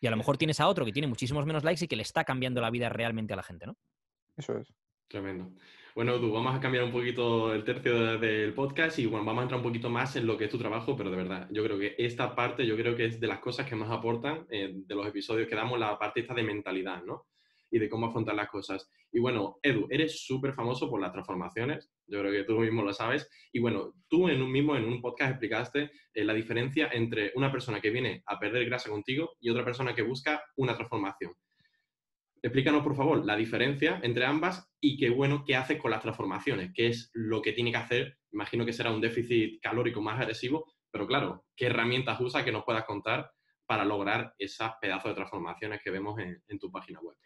Y a lo mejor tienes a otro que tiene muchísimos menos likes y que le está cambiando la vida realmente a la gente, ¿no? Eso es. Tremendo. Bueno, Edu, vamos a cambiar un poquito el tercio del podcast y bueno, vamos a entrar un poquito más en lo que es tu trabajo, pero de verdad, yo creo que esta parte, yo creo que es de las cosas que más aportan eh, de los episodios que damos, la parte esta de mentalidad, ¿no? Y de cómo afrontar las cosas. Y bueno, Edu, eres súper famoso por las transformaciones, yo creo que tú mismo lo sabes. Y bueno, tú en un mismo, en un podcast explicaste eh, la diferencia entre una persona que viene a perder grasa contigo y otra persona que busca una transformación. Explícanos, por favor, la diferencia entre ambas y qué bueno, qué haces con las transformaciones, qué es lo que tiene que hacer. Imagino que será un déficit calórico más agresivo, pero claro, ¿qué herramientas usas que nos puedas contar para lograr esas pedazos de transformaciones que vemos en tu página web?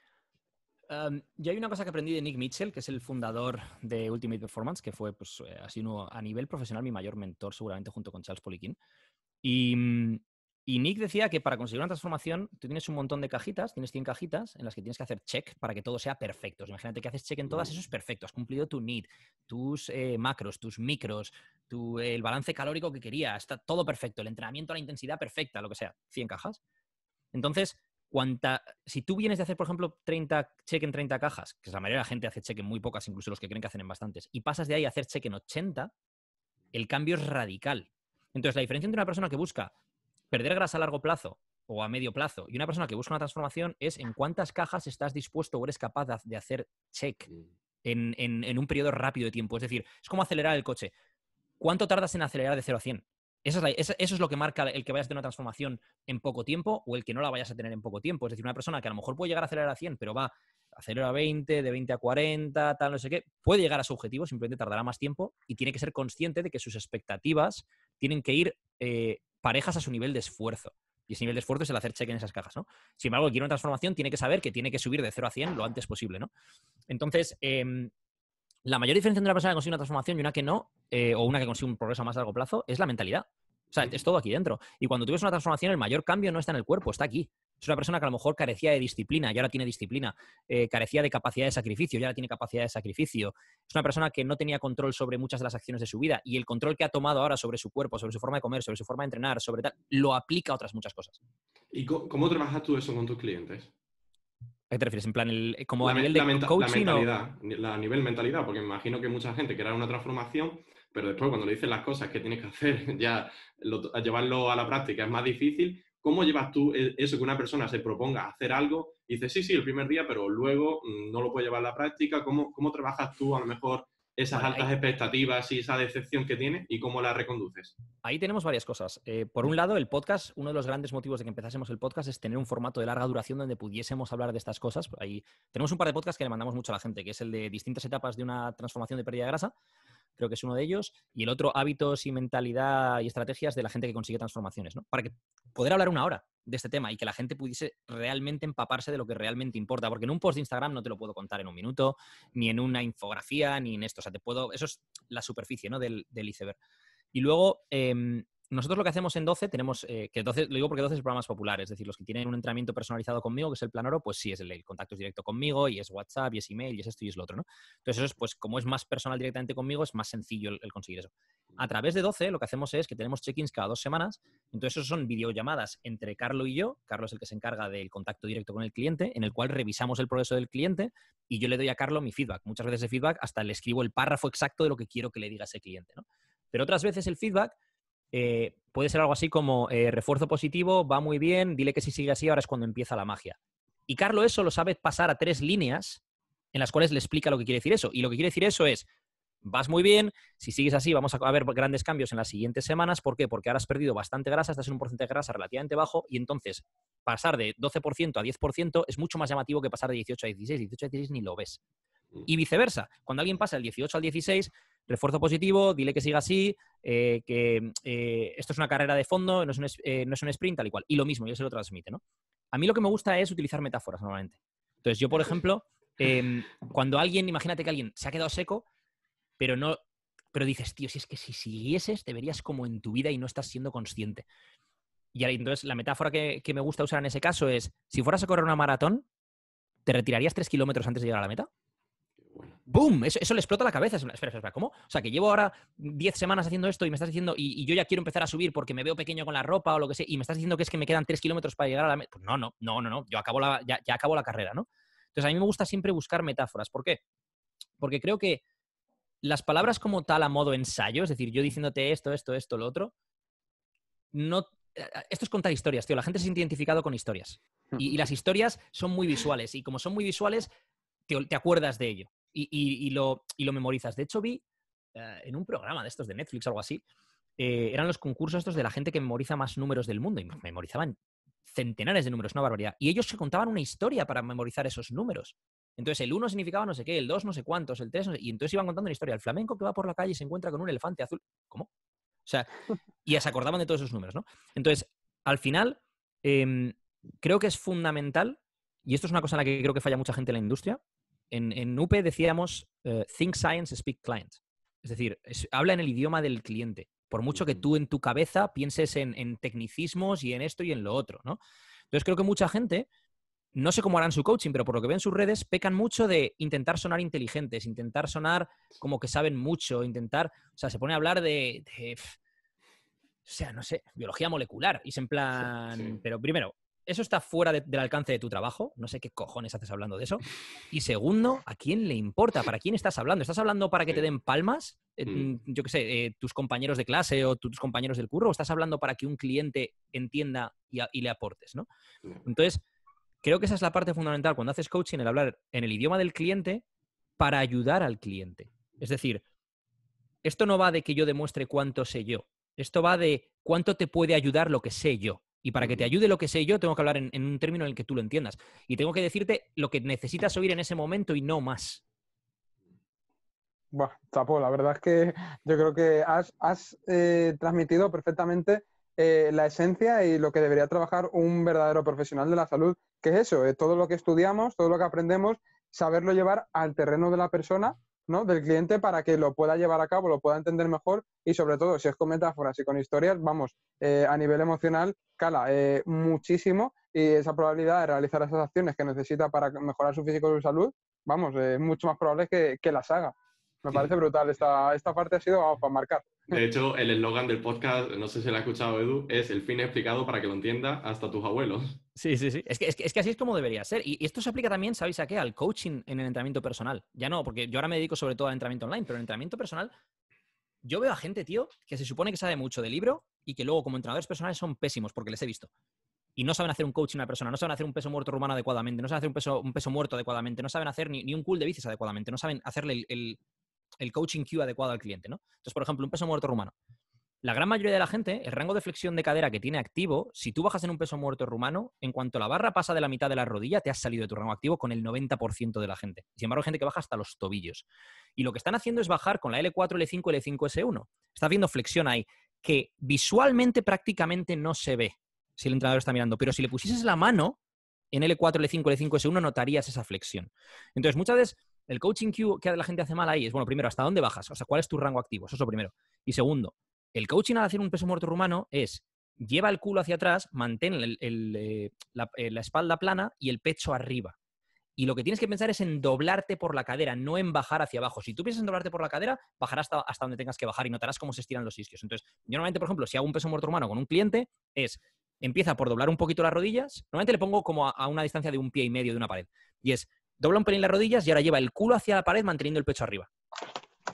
Em, y yo hay una cosa que aprendí de Nick Mitchell, que es el fundador de Ultimate Performance, que fue, pues, eh, así a nivel profesional mi mayor mentor, seguramente junto con Charles Poliquin. Y, Nick decía que para conseguir una transformación, tú tienes un montón de cajitas, tienes 100 cajitas en las que tienes que hacer check para que todo sea perfecto. Imagínate que haces check en todas, eso es perfecto. Has cumplido tu need, tus eh, macros, tus micros, tu, el balance calórico que quería está todo perfecto, el entrenamiento, la intensidad perfecta, lo que sea, 100 cajas. Entonces, cuanta, si tú vienes de hacer, por ejemplo, 30 check en 30 cajas, que la mayoría de la gente hace check en muy pocas, incluso los que creen que hacen en bastantes, y pasas de ahí a hacer check en 80, el cambio es radical. Entonces, la diferencia entre una persona que busca perder grasa a largo plazo o a medio plazo y una persona que busca una transformación es en cuántas cajas estás dispuesto o eres capaz de hacer check mm. en, en, en un periodo rápido de tiempo. Es decir, es como acelerar el coche. ¿Cuánto tardas en acelerar de 0 a 100? Eso es, lo que marca el que vayas a tener una transformación en poco tiempo o el que no la vayas a tener en poco tiempo. Es decir, una persona que a lo mejor puede llegar a acelerar a 100, pero va a acelerar a 20, de 20 a 40, tal, no sé qué, puede llegar a su objetivo, simplemente tardará más tiempo y tiene que ser consciente de que sus expectativas tienen que ir eh, parejas a su nivel de esfuerzo. Y ese nivel de esfuerzo es el hacer cheque en esas cajas, ¿no? Sin embargo, el quiere una transformación tiene que saber que tiene que subir de 0 a 100 lo antes posible, ¿no? Entonces, em, la mayor diferencia entre una persona que consigue una transformación y una que no, eh, o una que consigue un progreso a más largo plazo, es la mentalidad. O sea, es todo aquí dentro. Y cuando tú ves una transformación, el mayor cambio no está en el cuerpo, está aquí. Es una persona que a lo mejor carecía de disciplina y ahora tiene disciplina. Eh, carecía de capacidad de sacrificio y ahora tiene capacidad de sacrificio. Es una persona que no tenía control sobre muchas de las acciones de su vida y el control que ha tomado ahora sobre su cuerpo, sobre su forma de comer, sobre su forma de entrenar, sobre tal, lo aplica a otras muchas cosas. ¿Y cómo trabajas tú eso con tus clientes? ¿A qué te refieres? ¿En plan, el, eh, como a nivel de la coaching? La mentalidad, nivel mentalidad, porque me imagino que mucha gente querrá una transformación, pero después cuando le dicen las cosas que tienes que hacer, ya llevarlo a la práctica es más difícil. ¿Cómo llevas tú e-, eso que una persona se proponga hacer algo y dice, sí, sí, el primer día, pero luego mm, no lo puede llevar a la práctica? ¿Cómo, cómo trabajas tú a lo mejor esas altas expectativas y esa decepción que tiene y cómo la reconduces. Ahí tenemos varias cosas. Eh, por un lado, el podcast, uno de los grandes motivos de que empezásemos el podcast es tener un formato de larga duración donde pudiésemos hablar de estas cosas. Ahí tenemos un par de podcasts que le mandamos mucho a la gente, que es el de distintas etapas de una transformación de pérdida de grasa, creo que es uno de ellos, y el otro, hábitos y mentalidad y estrategias de la gente que consigue transformaciones, ¿no? Para que poder hablar una hora de este tema y que la gente pudiese realmente empaparse de lo que realmente importa, porque en un post de Instagram no te lo puedo contar en un minuto, ni en una infografía, ni en esto, o sea, te puedo, eso es la superficie, ¿no? Del, iceberg. Y luego, em, nosotros lo que hacemos en 12 tenemos, eh, que 12, lo digo porque 12 es el programa más popular, es decir, los que tienen un entrenamiento personalizado conmigo, que es el plan oro, pues sí, es el, contacto directo conmigo, y es WhatsApp, y es email, y es esto y es lo otro, Entonces eso pues como es más personal directamente conmigo, es más sencillo el, conseguir eso. A través de 12 lo que hacemos es que tenemos check-ins cada dos semanas, entonces eso son videollamadas entre Carlo y yo, Carlos es el que se encarga del contacto directo con el cliente, en el cual revisamos el progreso del cliente y yo le doy a Carlos mi feedback. Muchas veces de feedback hasta le escribo el párrafo exacto de lo que quiero que le diga a ese cliente, ¿no? Pero otras veces el feedback eh, puede ser algo así como eh, refuerzo positivo, va muy bien, dile que si sigue así ahora es cuando empieza la magia. Y Carlo eso lo sabe pasar a tres líneas en las cuales le explica lo que quiere decir eso. Y lo que quiere decir eso es, vas muy bien, si sigues así vamos a ver grandes cambios en las siguientes semanas. ¿Por qué? Porque ahora has perdido bastante grasa, estás en un porcentaje de grasa relativamente bajo y entonces pasar de 12% a 10% es mucho más llamativo que pasar de 18 a 16. 18 a 16 ni lo ves. Mm. Y viceversa, cuando alguien pasa del 18 al 16, refuerzo positivo, dile que siga así, eh, que eh, esto es una carrera de fondo, eh, no es, un, sprint, tal y cual. Y lo mismo, yo se lo transmite, ¿no? A mí lo que me gusta es utilizar metáforas normalmente. Entonces, yo, por ejemplo, em, cuando alguien, imagínate que alguien se ha quedado seco, pero no, pero dices, tío, si es que si siguieses, te verías como en tu vida y no estás siendo consciente. Y entonces la metáfora que, que me gusta usar en ese caso es, si fueras a correr una maratón, ¿te retirarías tres kilómetros antes de llegar a la meta? ¡Boom! Eso, le explota la cabeza. Espera, espera, espera, ¿cómo? O sea, que llevo ahora 10 semanas haciendo esto y me estás diciendo, y, yo ya quiero empezar a subir porque me veo pequeño con la ropa o lo que sea, y me estás diciendo que es que me quedan 3 kilómetros para llegar a la meta. Pues no, no, no, no, no, yo acabo la, ya, acabo la carrera, ¿no? Entonces, a mí me gusta siempre buscar metáforas. ¿Por qué? Porque creo que las palabras como tal a modo ensayo, es decir, yo diciéndote esto, esto, esto, lo otro, no... Eh, esto es contar historias, tío. La gente se siente identificado con historias. Mm. Y, las historias son muy visuales. Y como son muy visuales, te acuerdas de ello y, lo, memorizas. De hecho, vi eh, en un programa de estos de Netflix o algo así, eh, eran los concursos estos de la gente que memoriza más números del mundo y memorizaban centenares de números, no barbaridad. Y ellos se contaban una historia para memorizar esos números. Entonces el 1 significaba no sé qué, el dos no sé cuántos, el tres no sé... Y entonces iban contando una historia. El flamenco que va por la calle y se encuentra con un elefante azul. ¿Cómo? O sea, y se acordaban de todos esos números, ¿no? Entonces, al final, em, creo que es fundamental, y esto es una cosa en la que creo que falla mucha gente en la industria, en, en UPE decíamos eh, Think Science, Speak Client. Es decir, habla en el idioma del cliente, por mucho que tú en tu cabeza pienses en, tecnicismos y en esto y en lo otro, ¿no? Entonces creo que mucha gente, no sé cómo harán su coaching, pero por lo que ven sus redes, pecan mucho de intentar sonar inteligentes, intentar sonar como que saben mucho, intentar, o sea, se pone a hablar de, o sea, no sé, biología molecular. Y es en plan, pero primero, eso está fuera del alcance de tu trabajo. No sé qué cojones haces hablando de eso. Y segundo, ¿a quién le importa? ¿Para quién estás hablando? ¿Estás hablando para que te den palmas? Eh, mm. Mm, yo qué sé, eh, tus compañeros de clase o tus compañeros del curro. ¿O estás hablando para que un cliente entienda y, le aportes? ¿no? Entonces, creo que esa es la parte fundamental cuando haces coaching, el hablar en el idioma del cliente para ayudar al cliente. Es decir, esto no va de que yo demuestre cuánto sé yo. Esto va de cuánto te puede ayudar lo que sé yo. Y para que te ayude lo que sé yo, tengo que hablar en, un término en el que tú lo entiendas. Y tengo que decirte lo que necesitas oír en ese momento y no más. Bueno, Chapo, la verdad es que yo creo que has, eh, transmitido perfectamente eh, la esencia y lo que debería trabajar un verdadero profesional de la salud, que es eso, es todo lo que estudiamos, todo lo que aprendemos, saberlo llevar al terreno de la persona del cliente para que lo pueda llevar a cabo, lo pueda entender mejor y sobre todo, si es con metáforas y con historias, vamos, eh, a nivel emocional, cala eh, muchísimo y esa probabilidad de realizar esas acciones que necesita para mejorar su físico y su salud, vamos, es mucho más probable que, que las haga. Me parece brutal. Esta, esta parte ha sido, para marcar. De hecho, el eslogan del podcast, no sé si lo ha escuchado Edu, es el fin explicado para que lo entienda hasta tus abuelos. Sí, sí, sí. Es que, así es como debería ser. Y, esto se aplica también, ¿sabéis a qué? Al coaching en el entrenamiento personal. Ya no, porque yo ahora me dedico sobre todo al entrenamiento online, pero en el entrenamiento personal yo veo a gente, tío, que se supone que sabe mucho de libro y que luego como entrenadores personales son pésimos porque les he visto. Y no saben hacer un coaching a una persona, no saben hacer un peso muerto rumano adecuadamente, no saben hacer un peso, un peso muerto adecuadamente, no saben hacer ni, un cool de bicis adecuadamente, no saben hacerle el, el coaching cue adecuado al cliente, ¿no? Entonces, por ejemplo, un peso muerto rumano. La gran mayoría de la gente, el rango de flexión de cadera que tiene activo, si tú bajas en un peso muerto rumano, en cuanto la barra pasa de la mitad de la rodilla, te has salido de tu rango activo con el 90% de la gente. Sin embargo, hay gente que baja hasta los tobillos. Y lo que están haciendo es bajar con la L4, L5, L5, S1. Está haciendo flexión ahí, que visualmente prácticamente no se ve si el entrenador está mirando, pero si le pusieses la mano en L4, L5, L5, S1, notarías esa flexión. Entonces, muchas veces el coaching que que la gente hace mal ahí es, bueno, primero, ¿hasta dónde bajas? O sea, ¿cuál es tu rango activo? Eso es lo primero. Y segundo, el coaching al hacer un peso muerto rumano es lleva el culo hacia atrás, mantén eh, eh, la, espalda plana y el pecho arriba. Y lo que tienes que pensar es en doblarte por la cadera, no en bajar hacia abajo. Si tú piensas en doblarte por la cadera, bajarás hasta, donde tengas que bajar y notarás cómo se estiran los isquios. Entonces, yo normalmente, por ejemplo, si hago un peso muerto humano con un cliente, es empieza por doblar un poquito las rodillas. Normalmente le pongo como a, una distancia de un pie y medio de una pared. Y es dobla un pelín las rodillas y ahora lleva el culo hacia la pared manteniendo el pecho arriba.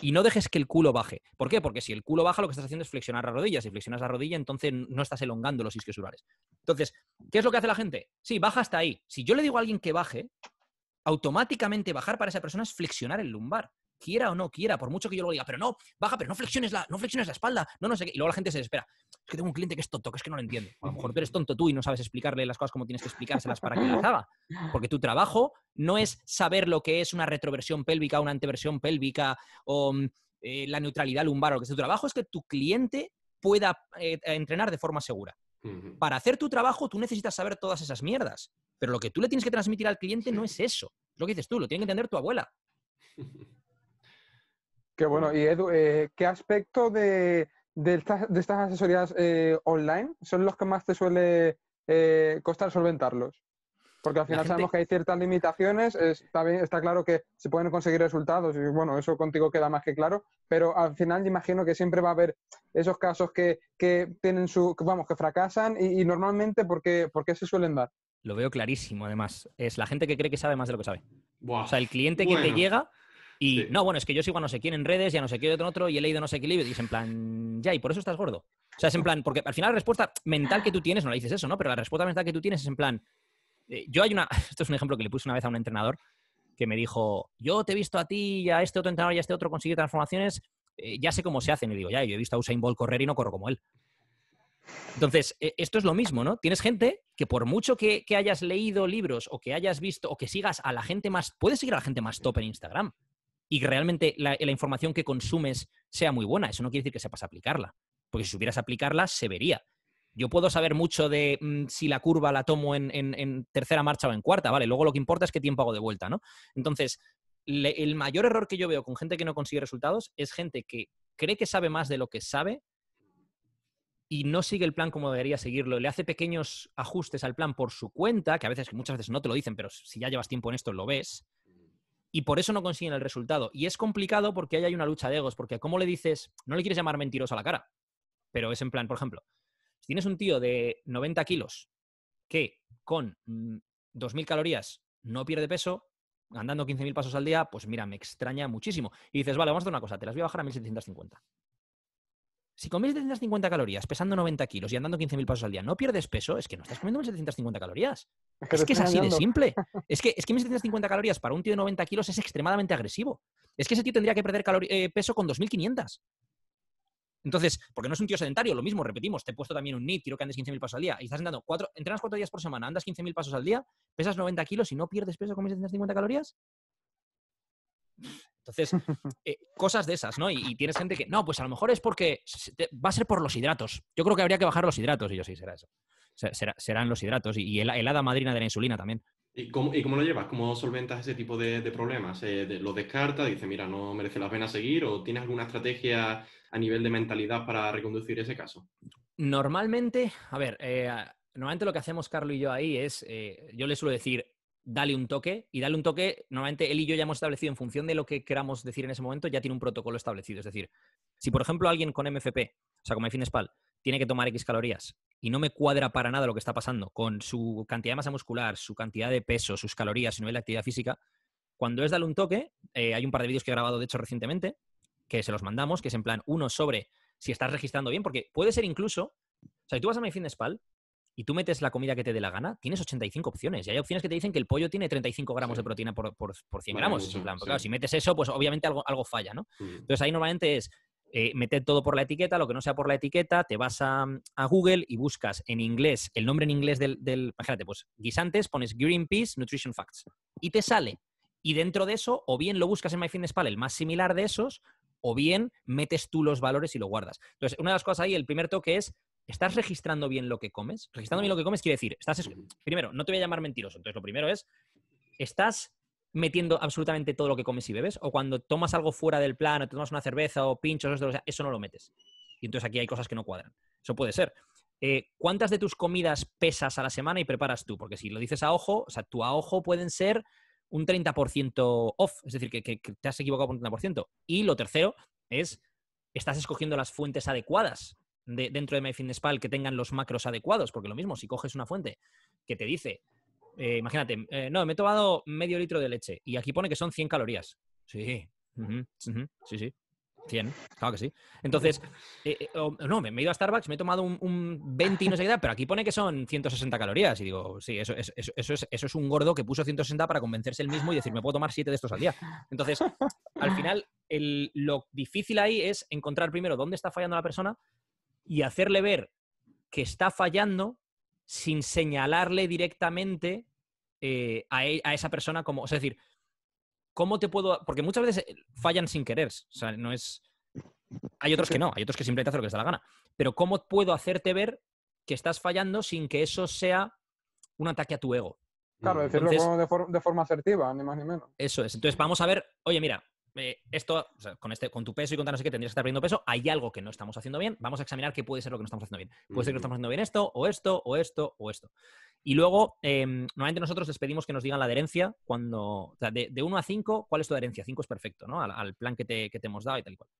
Y no dejes que el culo baje. ¿Por qué? Porque si el culo baja, lo que estás haciendo es flexionar las rodillas. Si flexionas la rodilla, entonces no estás elongando los isquiosurales. Entonces, ¿qué es lo que hace la gente? Sí, baja hasta ahí. Si yo le digo a alguien que baje, automáticamente bajar para esa persona es flexionar el lumbar quiera o no quiera, por mucho que yo lo diga, pero no, baja, pero no flexiones la, no flexiones la espalda, no, no sé qué. Y luego la gente se desespera. Es que tengo un cliente que es tonto, que es que no lo entiendo. A lo mejor tú eres tonto tú y no sabes explicarle las cosas como tienes que explicárselas para que las haga. Porque tu trabajo no es saber lo que es una retroversión pélvica, una anteversión pélvica o mm, eh, la neutralidad lumbar o lo que sea. Tu trabajo es que tu cliente pueda eh, eh, entrenar de forma segura. Para hacer tu trabajo tú necesitas saber todas esas mierdas, pero lo que tú le tienes que transmitir al cliente no es eso. Es lo que dices tú, lo tiene que entender tu abuela. Qué bueno. Y Edu, eh, ¿qué aspecto de, estas, asesorías eh, online son los que más te suele eh, costar solventarlos? Porque al final sabemos que hay ciertas limitaciones, está, bien, está claro que se pueden conseguir resultados, y bueno, eso contigo queda más que claro, pero al final imagino que siempre va a haber esos casos que, que tienen su, vamos, que fracasan y, normalmente, ¿por qué, se suelen dar? Lo veo clarísimo, además. Es la gente que cree que sabe más de lo que sabe. O sea, el cliente que te llega y no, bueno, es que yo sigo a no sé quién en redes y a no sé quién otro, otro y he leído no sé qué libro. Y es en plan, ya, y por eso estás gordo. O sea, es en plan, porque al final la respuesta mental que tú tienes, no le dices eso, ¿no? Pero la respuesta mental que tú tienes es en plan, eh, yo hay una, esto es un ejemplo que le puse una vez a un entrenador que me dijo, yo te he visto a ti y a este otro entrenador y a este otro conseguir transformaciones, eh, ya sé cómo se hacen. Y digo, ya, yo he visto a Usain Bolt correr y no corro como él. Entonces, e, esto es lo mismo, ¿no? Tienes gente que por mucho que, que, hayas leído libros o que hayas visto o que sigas a la gente más, puedes seguir a la gente más top en Instagram, y realmente la, información que consumes sea muy buena. Eso no quiere decir que sepas aplicarla, porque si supieras aplicarla, se vería. Yo puedo saber mucho de mm, si la curva la tomo en, tercera marcha o en cuarta, ¿vale? Luego lo que importa es qué tiempo hago de vuelta, ¿no? Entonces, el mayor error que yo veo con gente que no consigue resultados es gente que cree que sabe más de lo que sabe y no sigue el plan como debería seguirlo, le hace pequeños ajustes al plan por su cuenta, que a veces, que muchas veces no te lo dicen, pero si ya llevas tiempo en esto lo ves, y por eso no consiguen el resultado. Y es complicado porque ahí hay una lucha de egos, porque ¿cómo le dices? No le quieres llamar mentiroso a la cara, pero es en plan, por ejemplo, si tienes un tío de 90 kilos que con 2.000 mm, calorías no pierde peso, andando 15.000 pasos al día, pues mira, me extraña muchísimo. Y dices, vale, vamos a hacer una cosa, te las voy a bajar a 1.750. Si comes 750 calorías pesando 90 kilos y andando 15.000 pasos al día, ¿no pierdes peso? Es que no estás comiendo 1.750 calorías. Es que, es, así de simple. Es que, es 1.750 calorías para un tío de 90 kilos es extremadamente agresivo. Es que ese tío tendría que perder eh, peso con 2.500. Entonces, porque no es un tío sedentario, lo mismo, repetimos, te he puesto también un NIT, quiero que andes 15.000 pasos al día, y estás andando, cuatro, entrenas cuatro días por semana, andas 15.000 pasos al día, pesas 90 kilos y no pierdes peso con 1.750 calorías, entonces, eh, cosas de esas, ¿no? Y, tienes gente que, no, pues a lo mejor es porque va a ser por los hidratos. Yo creo que habría que bajar los hidratos, y yo sí, será eso. serán los hidratos y, el, madrina de la insulina también. ¿Y cómo, lo llevas? ¿Cómo solventas ese tipo de, problemas? Eh, ¿lo de, descartas? ¿Dices, mira, no merece la pena seguir? ¿O tienes alguna estrategia a nivel de mentalidad para reconducir ese caso? Normalmente, a ver, eh, normalmente lo que hacemos Carlos y yo ahí es, yo le suelo decir, dale un toque y dale un toque. Normalmente él y yo ya hemos establecido en función de lo que queramos decir en ese momento, ya tiene un protocolo establecido. Es decir, si por ejemplo alguien con MFP, o sea, con MyFitnessPal, tiene que tomar X calorías y no me cuadra para nada lo que está pasando con su cantidad de masa muscular, su cantidad de peso, sus calorías, su nivel de actividad física, cuando es dale un toque, eh, hay un par de vídeos que he grabado de hecho recientemente, que se los mandamos, que es en plan uno sobre si estás registrando bien, porque puede ser incluso, o sea, si tú vas a MyFitnessPal y tú metes la comida que te dé la gana, tienes 85 opciones. Y hay opciones que te dicen que el pollo tiene 35 gramos de proteína por, 100 gramos. claro, si metes eso, pues obviamente algo, algo falla, ¿no? Mm. Entonces ahí normalmente es eh, meter todo por la etiqueta, lo que no sea por la etiqueta, te vas a, Google y buscas en inglés, el nombre en inglés del, del, imagínate, pues guisantes, pones Greenpeace Nutrition Facts y te sale. Y dentro de eso, o bien lo buscas en MyFitnessPal, el más similar de esos, o bien metes tú los valores y lo guardas. Entonces, una de las cosas ahí, el primer toque es ¿Estás registrando bien lo que comes? Registrando bien lo que comes quiere decir, estás primero, no te voy a llamar mentiroso, entonces lo primero es, ¿estás metiendo absolutamente todo lo que comes y bebes? ¿O cuando tomas algo fuera del plano, o te tomas una cerveza o pinchos, eso no lo metes? Y entonces aquí hay cosas que no cuadran. Eso puede ser. Eh, ¿Cuántas de tus comidas pesas a la semana y preparas tú? Porque si lo dices a ojo, o sea, tu a ojo pueden ser un 30% off, es decir, que, que te has equivocado por un 30%. Y lo tercero es, estás escogiendo las fuentes adecuadas de, dentro de MyFitnessPal que tengan los macros adecuados, porque lo mismo, si coges una fuente que te dice, eh, imagínate, eh, no, me he tomado medio litro de leche y aquí pone que son 100 calorías. Sí, sí, sí. 100, claro que sí. Entonces, eh, no, me, he ido a Starbucks, me he tomado un, 20 y no sé qué pero aquí pone que son 160 calorías. Y digo, sí, eso, eso, es, eso es un gordo que puso 160 para convencerse él mismo y decir, me puedo tomar 7 de estos al día. Entonces, al final, lo difícil ahí es encontrar primero dónde está fallando la persona y hacerle ver que está fallando sin señalarle directamente eh, e, a, esa persona como, o sea, es decir, ¿cómo te puedo...? Porque muchas veces eh, fallan sin querer, no es... Hay otros que no, hay otros que simplemente hacen lo que les da la gana, pero ¿cómo puedo hacerte ver que estás fallando sin que eso sea un ataque a tu ego? Claro, decirlo de, de, forma asertiva, ni más ni menos. Eso es. Entonces, vamos a ver, oye, mira, eh, esto, con, este, con tu peso y con tal, no sé qué, tendrías que estar perdiendo peso, hay algo que no estamos haciendo bien, vamos a examinar qué puede ser lo que no estamos haciendo bien. Puede ser que no estamos haciendo bien esto, o esto, o esto, o esto. Y luego, em, normalmente nosotros les pedimos que nos digan la adherencia cuando, de, 1 a 5, ¿cuál es tu adherencia? 5 es perfecto, ¿no? Al, plan que te, hemos dado y tal y cual.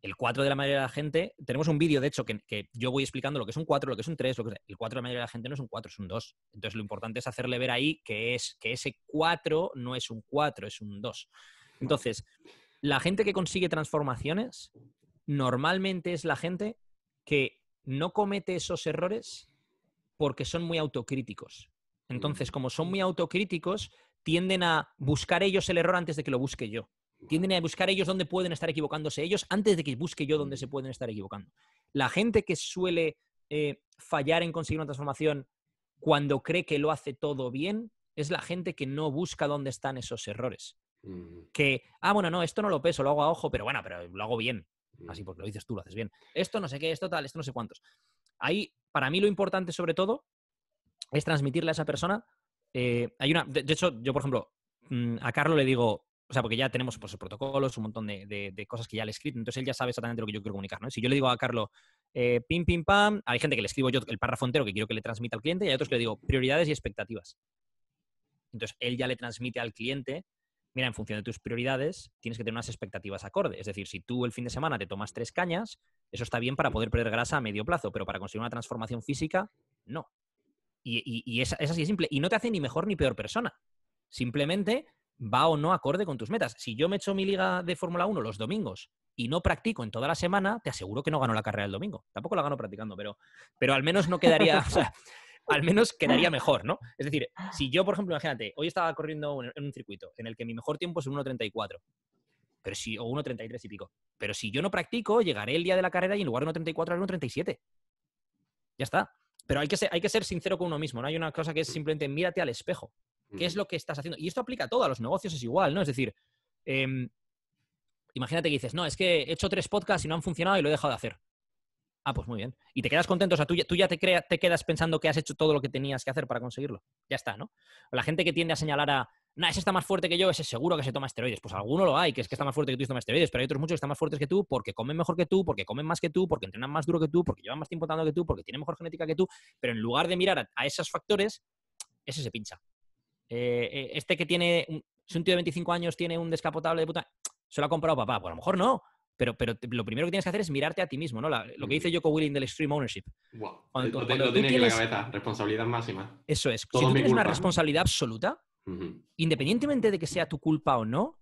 El 4 de la mayoría de la gente, tenemos un vídeo, de hecho, que, yo voy explicando lo que es un 4, lo que es un 3, lo que es, el 4 de la mayoría de la gente no es un 4, es un 2. Entonces, lo importante es hacerle ver ahí que, es, que ese 4 no es un 4, es un 2. Entonces, la gente que consigue transformaciones normalmente es la gente que no comete esos errores porque son muy autocríticos. Entonces, como son muy autocríticos, tienden a buscar ellos el error antes de que lo busque yo. Tienden a buscar ellos dónde pueden estar equivocándose ellos antes de que busque yo dónde se pueden estar equivocando. La gente que suele eh, fallar en conseguir una transformación cuando cree que lo hace todo bien es la gente que no busca dónde están esos errores. Que, ah, bueno, no, esto no lo peso, lo hago a ojo, pero bueno, pero lo hago bien. Así mm. porque lo dices tú, lo haces bien. Esto no sé qué, esto tal, esto no sé cuántos. Ahí, para mí lo importante sobre todo es transmitirle a esa persona. Eh, hay una, de, hecho, yo, por ejemplo, mm, a Carlos le digo, o sea, porque ya tenemos pues, protocolos, un montón de, cosas que ya le he escrito, entonces él ya sabe exactamente lo que yo quiero comunicar. ¿no? Si yo le digo a Carlos, eh, pim, pim, pam, hay gente que le escribo yo el párrafo entero que quiero que le transmita al cliente y hay otros que le digo prioridades y expectativas. Entonces él ya le transmite al cliente mira, en función de tus prioridades, tienes que tener unas expectativas acorde. Es decir, si tú el fin de semana te tomas tres cañas, eso está bien para poder perder grasa a medio plazo, pero para conseguir una transformación física, no. Y, es, así simple. Y no te hace ni mejor ni peor persona. Simplemente va o no acorde con tus metas. Si yo me echo mi liga de Fórmula 1 los domingos y no practico en toda la semana, te aseguro que no gano la carrera el domingo. Tampoco la gano practicando, pero, pero al menos no quedaría, al menos quedaría mejor, ¿no? Es decir, si yo, por ejemplo, imagínate, hoy estaba corriendo en un circuito en el que mi mejor tiempo es un 1.34 pero si, o 1.33 y pico. Pero si yo no practico, llegaré el día de la carrera y en lugar de 1.34 haré 1.37. Ya está. Pero hay que, ser, hay que ser sincero con uno mismo, ¿no? Hay una cosa que es simplemente mírate al espejo. ¿Qué es lo que estás haciendo? Y esto aplica a todos los negocios es igual, ¿no? Es decir, em, imagínate que dices, no, es que he hecho tres podcasts y no han funcionado y lo he dejado de hacer. Ah, pues muy bien. Y te quedas contento, o sea, tú, ya te, te quedas pensando que has hecho todo lo que tenías que hacer para conseguirlo. Ya está, ¿no? La gente que tiende a señalar a, nah, ese está más fuerte que yo, ese seguro que se toma esteroides. Pues alguno lo hay, que es que está más fuerte que tú y toma esteroides, pero hay otros muchos que están más fuertes que tú porque comen mejor que tú, porque comen más que tú, porque entrenan más duro que tú, porque llevan más tiempo tanto que tú, porque tienen mejor genética que tú. Pero en lugar de mirar a, esos factores, ese se pincha. Eh, eh, este que tiene, si un tío de 25 años tiene un descapotable de puta, se lo ha comprado papá, pues a lo mejor no pero, lo primero que tienes que hacer es mirarte a ti mismo, ¿no? lo que dice Joko Willing del extreme ownership. lo, tienes, en la cabeza, responsabilidad máxima. Eso es. si tú tienes una responsabilidad absoluta, independientemente de que sea tu culpa o no,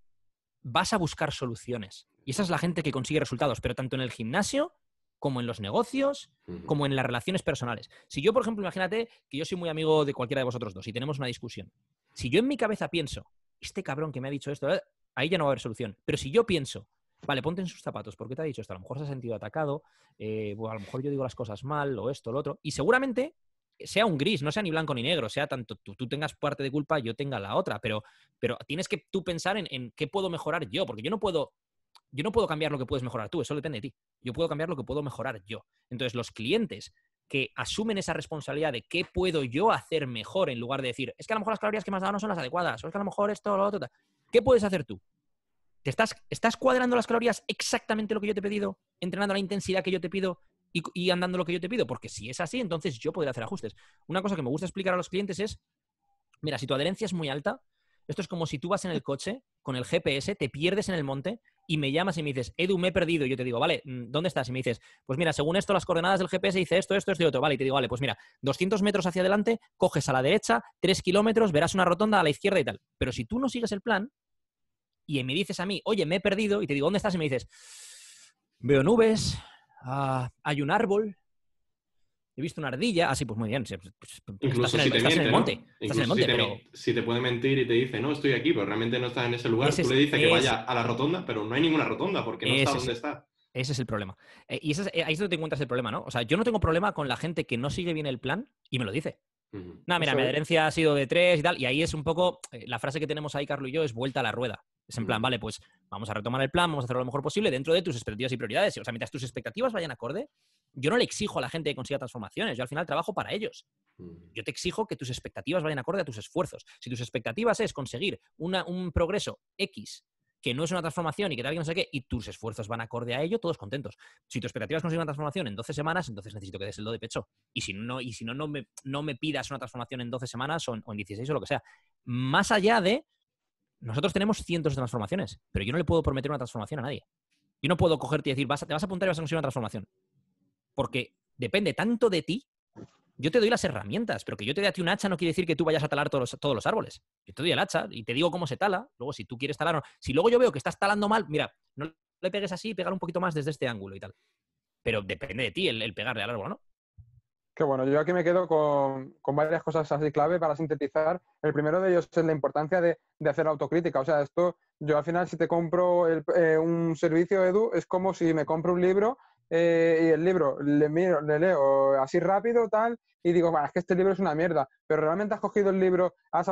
vas a buscar soluciones. Y esa es la gente que consigue resultados, pero tanto en el gimnasio como en los negocios, como en las relaciones personales. Si yo, por ejemplo, imagínate que yo soy muy amigo de cualquiera de vosotros dos y tenemos una discusión. Si yo en mi cabeza pienso, este cabrón que me ha dicho esto, eh, ahí ya no va a haber solución. Pero si yo pienso, Vale, ponte en sus zapatos, porque te ha dicho esto? A lo mejor se ha sentido atacado, eh, a lo mejor yo digo las cosas mal, o esto, lo otro. Y seguramente sea un gris, no sea ni blanco ni negro, sea tanto tú, tú, tengas parte de culpa, yo tenga la otra, pero, pero tienes que tú pensar en, qué puedo mejorar yo, porque yo no puedo... Yo no puedo cambiar lo que puedes mejorar tú, eso depende de ti. Yo puedo cambiar lo que puedo mejorar yo. Entonces, los clientes que asumen esa responsabilidad de qué puedo yo hacer mejor en lugar de decir, es que a lo mejor las calorías que me has dado no son las adecuadas, o es que a lo mejor esto, lo otro, ¿qué puedes hacer tú? ¿Te estás, estás cuadrando las calorías exactamente lo que yo te he pedido, entrenando la intensidad que yo te pido y, andando lo que yo te pido? Porque si es así, entonces yo podría hacer ajustes. Una cosa que me gusta explicar a los clientes es, mira, si tu adherencia es muy alta, esto es como si tú vas en el coche con el GPS, te pierdes en el monte y me llamas y me dices, Edu, me he perdido. Y yo te digo, vale, mm, ¿dónde estás? Y me dices, pues mira, según esto, las coordenadas del GPS dice esto, esto, esto y otro. Vale, y te digo, vale, pues mira, 200 metros hacia adelante, coges a la derecha, 3 kilómetros, verás una rotonda a la izquierda y tal. Pero si tú no sigues el plan, y me dices a mí, oye, me he perdido, y te digo, ¿dónde estás? Y me dices, veo nubes, ah, hay un árbol, he visto una ardilla, así ah, sí, pues muy bien, pues, pues, pues, incluso si te monte. en el ¿eh? monte si, te, si, te, puede mentir y te dice, no, estoy aquí, pero realmente no estás en ese lugar, tú le dices que vaya a la rotonda, pero no hay ninguna rotonda porque no está donde está. Ese es el problema. Eh, y eh, ahí es donde te encuentras el problema, ¿no? O sea, yo no tengo problema con la gente que no sigue bien el plan y me lo dice mira, mi adherencia ha sido de tres y tal. Y ahí es un poco, eh, la frase que tenemos ahí, Carlos y yo, es vuelta a la rueda. Es en plan, mm. vale, pues vamos a retomar el plan, vamos a hacerlo lo mejor posible dentro de tus expectativas y prioridades. O sea, mientras tus expectativas vayan acorde, yo no le exijo a la gente que consiga transformaciones, yo al final trabajo para ellos. Mm. Yo te exijo que tus expectativas vayan acorde a tus esfuerzos. Si tus expectativas es conseguir un progreso X que no es una transformación y que tal, que no sé qué, y tus esfuerzos van acorde a ello, todos contentos. Si tu expectativa es conseguir una transformación en 12 semanas, entonces necesito que des el do de pecho. Y si no, y si no, no me, no me pidas una transformación en 12 semanas o en, 16 o lo que sea. Más allá de, nosotros tenemos cientos de transformaciones, pero yo no le puedo prometer una transformación a nadie. Yo no puedo cogerte y decir, vas, te vas a apuntar y vas a conseguir una transformación. Porque depende tanto de ti yo te doy las herramientas, pero que yo te dé a ti un hacha no quiere decir que tú vayas a talar todos los, árboles. Yo te doy el hacha y te digo cómo se tala. Luego, si tú quieres talar Si luego yo veo que estás talando mal, mira, no le pegues así, pegar un poquito más desde este ángulo y tal. Pero depende de ti el, el pegarle al árbol, ¿no? Qué bueno, yo aquí me quedo con, varias cosas así clave para sintetizar. El primero de ellos es la importancia de, hacer autocrítica. O sea, esto, yo al final si te compro eh, un servicio, Edu, es como si me compro un libro eh, y el libro, le miro, le leo así rápido, tal, y digo, es que este libro es una mierda, pero realmente has cogido el libro, has,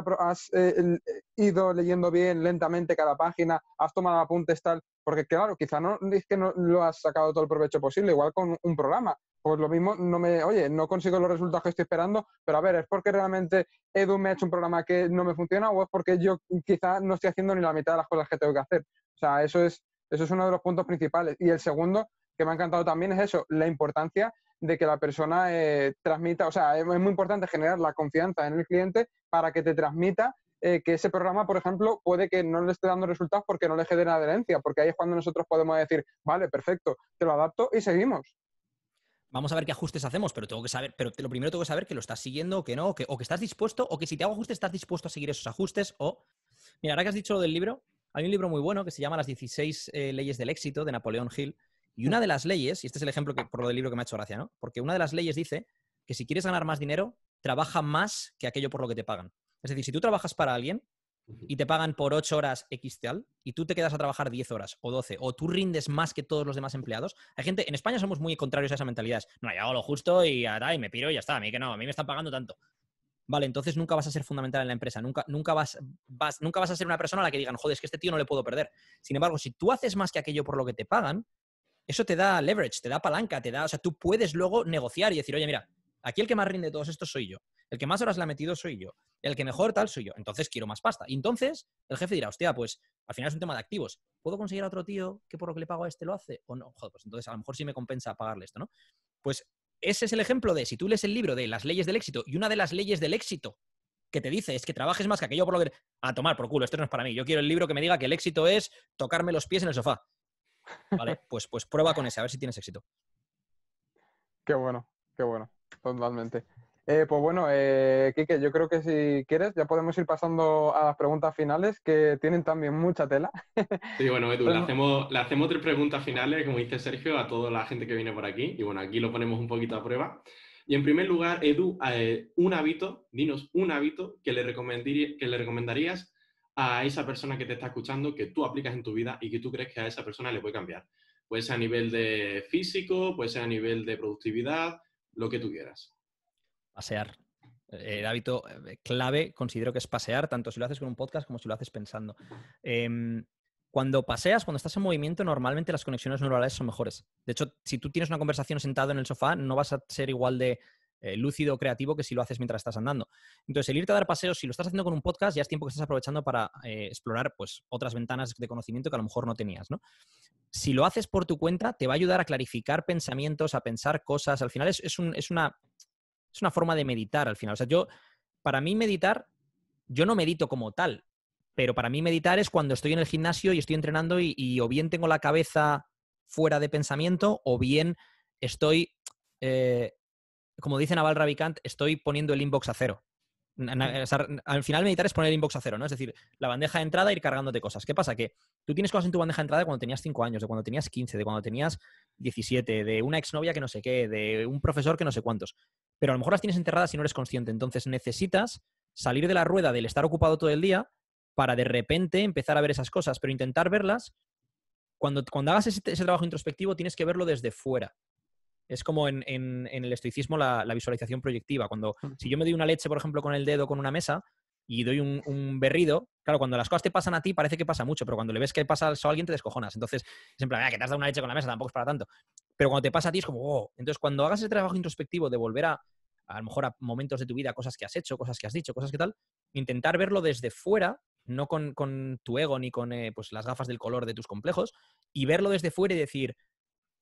eh, eh, ido leyendo bien, lentamente cada página, has tomado apuntes, tal, porque claro, quizá no es que no lo has sacado todo el provecho posible, igual con un programa, pues lo mismo, no me, oye, no consigo los resultados que estoy esperando, pero a ver, ¿es porque realmente Edu me ha hecho un programa que no me funciona o es porque yo quizá no estoy haciendo ni la mitad de las cosas que tengo que hacer? O sea, eso es, eso es uno de los puntos principales. Y el segundo, que me ha encantado también es eso, la importancia de que la persona eh, transmita, o sea, es, muy importante generar la confianza en el cliente para que te transmita eh, que ese programa, por ejemplo, puede que no le esté dando resultados porque no le genera adherencia, porque ahí es cuando nosotros podemos decir, vale, perfecto, te lo adapto y seguimos vamos a ver qué ajustes hacemos, pero tengo que saber, pero lo primero tengo que saber que lo estás siguiendo, o que no, o que estás dispuesto, o que si te hago ajustes, estás dispuesto a seguir esos ajustes, o. Mira, ahora que has dicho lo del libro, hay un libro muy bueno que se llama Las 16 eh, leyes del éxito de Napoleón Hill, y una de las leyes, y este es el ejemplo que, por lo del libro que me ha hecho gracia, ¿no? Porque una de las leyes dice que si quieres ganar más dinero, trabaja más que aquello por lo que te pagan. Es decir, si tú trabajas para alguien y te pagan por 8 horas X tal, y tú te quedas a trabajar 10 horas o 12, o tú rindes más que todos los demás empleados, hay gente, en España somos muy contrarios a esa mentalidad. No, yo hago lo justo y, y me piro y ya está, a mí que no, a mí me están pagando tanto vale, entonces nunca vas a ser fundamental en la empresa, nunca, nunca, vas, vas, nunca vas a ser una persona a la que digan, joder, es que este tío no le puedo perder. Sin embargo, si tú haces más que aquello por lo que te pagan, eso te da leverage, te da palanca, te da, o sea, tú puedes luego negociar y decir, oye, mira, aquí el que más rinde de todos estos soy yo, el que más horas la ha metido soy yo, el que mejor tal soy yo, entonces quiero más pasta. Y entonces el jefe dirá, hostia, pues al final es un tema de activos, ¿puedo conseguir a otro tío que por lo que le pago a este lo hace? O no, joder, pues entonces a lo mejor sí me compensa pagarle esto, ¿no? Pues ese es el ejemplo de, si tú lees el libro de las leyes del éxito y una de las leyes del éxito que te dice es que trabajes más que aquello por lo que... A tomar por culo, esto no es para mí. Yo quiero el libro que me diga que el éxito es tocarme los pies en el sofá. ¿Vale? Pues, pues prueba con ese, a ver si tienes éxito. Qué bueno, qué bueno, totalmente. Eh, pues bueno, eh, yo creo que si quieres ya podemos ir pasando a las preguntas finales, que tienen también mucha tela. Sí, bueno, Edu, le hacemos, le hacemos tres preguntas finales, como dice Sergio, a toda la gente que viene por aquí. Y bueno, aquí lo ponemos un poquito a prueba. Y en primer lugar, Edu, eh, un hábito, dinos un hábito que le, que le recomendarías a esa persona que te está escuchando, que tú aplicas en tu vida y que tú crees que a esa persona le puede cambiar. Puede ser a nivel de físico, puede ser a nivel de productividad, lo que tú quieras. Pasear. Eh, el hábito eh, clave considero que es pasear, tanto si lo haces con un podcast como si lo haces pensando. Em, cuando paseas, cuando estás en movimiento, normalmente las conexiones neuronales son mejores. De hecho, si tú tienes una conversación sentado en el sofá, no vas a ser igual de eh, lúcido creativo que si lo haces mientras estás andando. Entonces, el irte a dar paseos, si lo estás haciendo con un podcast, ya es tiempo que estás aprovechando para eh, explorar pues, otras ventanas de conocimiento que a lo mejor no tenías. ¿no? Si lo haces por tu cuenta, te va a ayudar a clarificar pensamientos, a pensar cosas. Al final es, es, una, es una forma de meditar. Al final, o sea, yo, para mí meditar, yo no medito como tal. Pero para mí meditar es cuando estoy en el gimnasio y estoy entrenando y, o bien tengo la cabeza fuera de pensamiento o bien estoy eh, como dice Naval Ravikant, estoy poniendo el inbox a cero. al final meditar es poner el inbox a cero, ¿no? Es decir, la bandeja de entrada e ir cargándote cosas. ¿Qué pasa? Que tú tienes cosas en tu bandeja de entrada cuando tenías 5 años, de cuando tenías 15, de cuando tenías 17, de una exnovia que no sé qué, de un profesor que no sé cuántos. Pero a lo mejor las tienes enterradas y no eres consciente. Entonces necesitas salir de la rueda del estar ocupado todo el día para de repente empezar a ver esas cosas, pero intentar verlas. Cuando, cuando hagas ese trabajo introspectivo tienes que verlo desde fuera. Es como en, el estoicismo la, visualización proyectiva. Cuando mm. si yo me doy una leche, por ejemplo, con el dedo con una mesa y doy un, berrido, claro, cuando las cosas te pasan a ti parece que pasa mucho, pero cuando le ves que pasa a alguien te descojonas. Entonces, es en plan, ah, que te has dado una leche con la mesa, tampoco es para tanto. Pero cuando te pasa a ti es como, Entonces, cuando hagas ese trabajo introspectivo de volver a, a lo mejor a momentos de tu vida, cosas que has hecho, cosas que has dicho, cosas que tal, intentar verlo desde fuera no con, tu ego ni con eh, pues, las gafas del color de tus complejos, y verlo desde fuera y decir,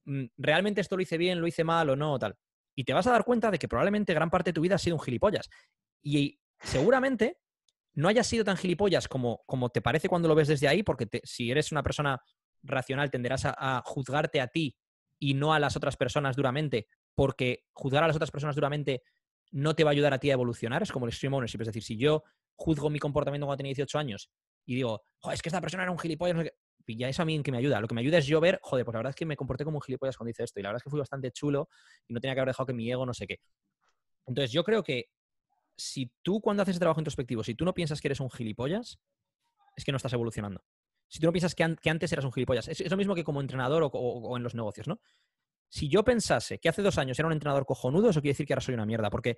Mm, realmente esto lo hice bien, lo hice mal o no, tal. Y te vas a dar cuenta de que probablemente gran parte de tu vida ha sido un gilipollas. Y seguramente no hayas sido tan gilipollas como, como te parece cuando lo ves desde ahí, porque si eres una persona racional tenderás a, juzgarte a ti y no a las otras personas duramente, porque juzgar a las otras personas duramente no te va a ayudar a ti a evolucionar, es como el extreme ownership, es decir, si yo juzgo mi comportamiento cuando tenía 18 años y digo, es que esta persona era un gilipollas, y ya es a mí en que me ayuda. Lo que me ayuda es yo ver, joder, pues la verdad es que me comporté como un gilipollas cuando hice esto. Y la verdad es que fui bastante chulo y no tenía que haber dejado que mi ego no sé qué. Entonces, yo creo que si tú cuando haces el trabajo introspectivo, si tú no piensas que eres un gilipollas, es que no estás evolucionando. Si tú no piensas que, antes eras un gilipollas, es, lo mismo que como entrenador o en los negocios, ¿no? Si yo pensase que hace dos años era un entrenador cojonudo, eso quiere decir que ahora soy una mierda, porque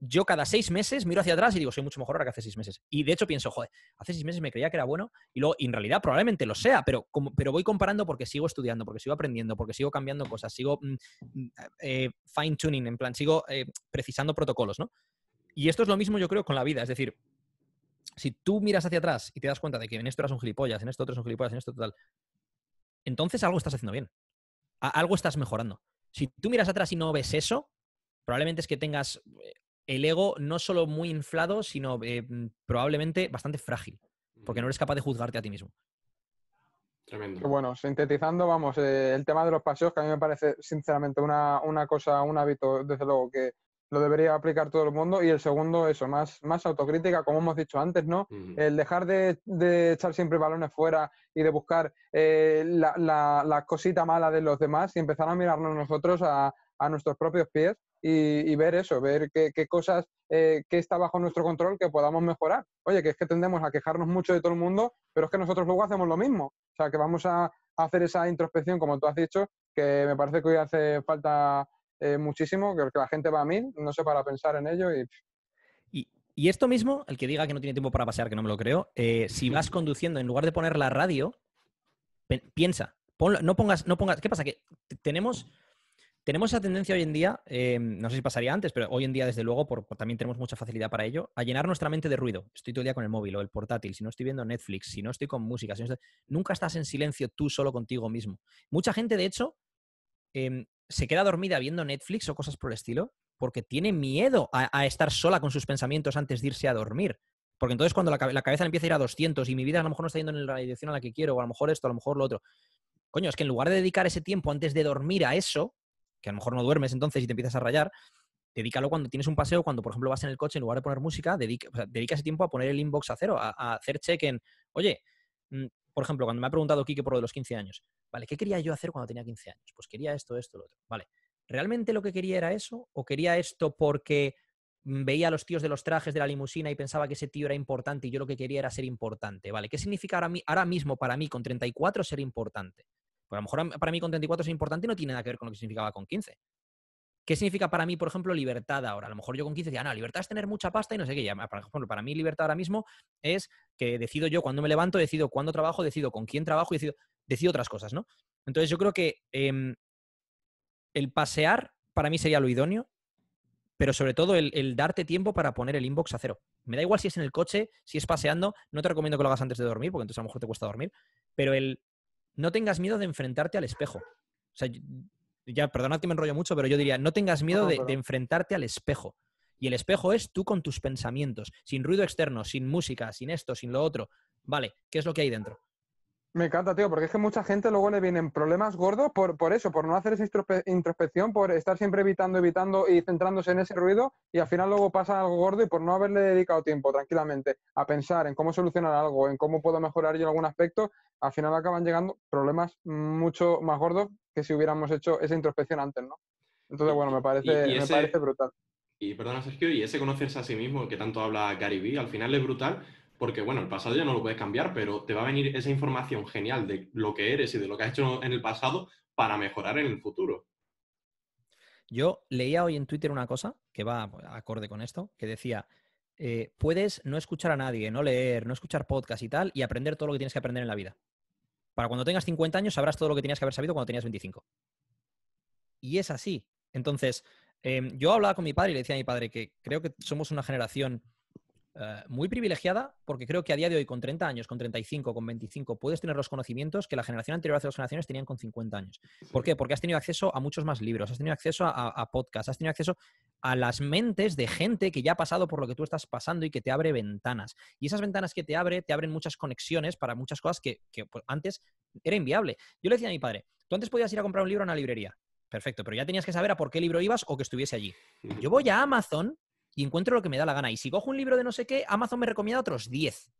yo cada seis meses miro hacia atrás y digo, soy mucho mejor ahora que hace seis meses. Y de hecho pienso, joder, hace seis meses me creía que era bueno y luego, en realidad probablemente lo sea, pero, pero voy comparando porque sigo estudiando, porque sigo aprendiendo, porque sigo cambiando cosas, sigo mm, mm, eh, fine-tuning, en plan, sigo eh, precisando protocolos, ¿no? Y esto es lo mismo, yo creo, con la vida. Es decir, si tú miras hacia atrás y te das cuenta de que en esto eras un gilipollas, en esto otro es un gilipollas, en esto total, entonces algo estás haciendo bien. algo estás mejorando. Si tú miras atrás y no ves eso, probablemente es que tengas eh, el ego no solo muy inflado, sino eh, mm, probablemente bastante frágil, porque no eres capaz de juzgarte a ti mismo. Tremendo. Bueno, sintetizando, vamos, eh, el tema de los paseos, que a mí me parece, sinceramente, una, cosa, un hábito, desde luego, que lo debería aplicar todo el mundo. Y el segundo, eso, más, más autocrítica, como hemos dicho antes, ¿no? El dejar de, echar siempre balones fuera y de buscar eh, la, cosita mala de los demás y empezar a mirarnos nosotros a nuestros propios pies y, ver eso, ver qué, cosas, eh, qué está bajo nuestro control que podamos mejorar. Oye, que es que tendemos a quejarnos mucho de todo el mundo, pero es que nosotros luego hacemos lo mismo. O sea, que vamos a hacer esa introspección, como tú has dicho, que me parece que hoy hace falta eh, muchísimo, que la gente va a mí, no sé para pensar en ello y y esto mismo, el que diga que no tiene tiempo para pasear, que no me lo creo, eh, si vas conduciendo, en lugar de poner la radio, piensa, no pongas, no pongas, ¿qué pasa? Que tenemos tenemos esa tendencia hoy en día, em, no sé si pasaría antes, pero hoy en día, desde luego, por, también tenemos mucha facilidad para ello, a llenar nuestra mente de ruido. Estoy todo el día con el móvil o el portátil, si no estoy viendo Netflix, si no estoy con música, si nunca estás en silencio tú solo contigo mismo. Mucha gente, de hecho, em, se queda dormida viendo Netflix o cosas por el estilo porque tiene miedo a, estar sola con sus pensamientos antes de irse a dormir. Porque entonces cuando la, la, cabeza empieza a ir a 200 y mi vida a lo mejor no está yendo en la dirección a la que quiero, o a lo mejor esto, a lo mejor lo otro. Coño, es que en lugar de dedicar ese tiempo antes de dormir a eso, a lo mejor no duermes entonces y te empiezas a rayar, dedícalo cuando tienes un paseo, cuando por ejemplo vas en el coche, en lugar de poner música, dedica, ese tiempo a poner el inbox a cero, a, hacer check en, oye, mm, por ejemplo, cuando me ha preguntado Kike por lo de los 15 años, ¿vale? ¿Qué quería yo hacer cuando tenía 15 años? Pues quería esto, esto, lo otro. Vale, ¿realmente lo que quería era eso? ¿O quería esto porque mm, veía a los tíos de los trajes de la limusina y pensaba que ese tío era importante y yo lo que quería era ser importante. ¿Vale? ¿Qué significa ahora mismo para mí con 34 ser importante? Porque a lo mejor para mí con 34 es importante y no tiene nada que ver con lo que significaba con 15. ¿Qué significa para mí, por ejemplo, libertad ahora? A lo mejor yo con 15 decía, ah, no, libertad es tener mucha pasta y no sé qué. Ya, por ejemplo, para mí libertad ahora mismo es que decido yo cuando me levanto, decido cuándo trabajo, decido con quién trabajo y decido, otras cosas, ¿no? Entonces yo creo que em, el pasear para mí sería lo idóneo, pero sobre todo el, el, darte tiempo para poner el inbox a cero. Me da igual si es en el coche, si es paseando, no te recomiendo que lo hagas antes de dormir, porque entonces a lo mejor te cuesta dormir, pero el no tengas miedo de enfrentarte al espejo. O sea, ya, perdonad que me enrollo mucho, pero yo diría, no tengas miedo de enfrentarte al espejo. Y el espejo es tú con tus pensamientos, sin ruido externo, sin música, sin esto, sin lo otro. Vale, ¿qué es lo que hay dentro? Me encanta, tío, porque es que mucha gente luego le vienen problemas gordos por, por eso, por no hacer esa introspección, por estar siempre evitando, evitando y centrándose en ese ruido y al final luego pasa algo gordo y por no haberle dedicado tiempo tranquilamente a pensar en cómo solucionar algo, en cómo puedo mejorar yo en algún aspecto, al final acaban llegando problemas mucho más gordos que si hubiéramos hecho esa introspección antes, ¿no? Entonces, bueno, me parece, brutal. Y perdona, Sergio, y ese conocerse a sí mismo que tanto habla Gary Vee, al final es brutal porque bueno, el pasado ya no lo puedes cambiar, pero te va a venir esa información genial de lo que eres y de lo que has hecho en el pasado para mejorar en el futuro. Yo leía hoy en Twitter una cosa que va pues, acorde con esto, que decía, eh, puedes no escuchar a nadie, no leer, no escuchar podcast y tal, y aprender todo lo que tienes que aprender en la vida. Para cuando tengas 50 años sabrás todo lo que tenías que haber sabido cuando tenías 25. Y es así. Entonces, em, yo hablaba con mi padre y le decía a mi padre que creo que somos una generación eh, muy privilegiada, porque creo que a día de hoy, con 30 años, con 35, con 25, puedes tener los conocimientos que la generación anterior hace dos generaciones tenían con 50 años. ¿Por qué? Porque has tenido acceso a muchos más libros, has tenido acceso a, podcasts, has tenido acceso a las mentes de gente que ya ha pasado por lo que tú estás pasando y que te abre ventanas. Y esas ventanas que te abre, te abren muchas conexiones para muchas cosas que, pues, antes era inviable. Yo le decía a mi padre, tú antes podías ir a comprar un libro a una librería, perfecto, pero ya tenías que saber a por qué libro ibas o que estuviese allí. Yo voy a Amazon y encuentro lo que me da la gana. Y si cojo un libro de no sé qué, Amazon me recomienda otros 10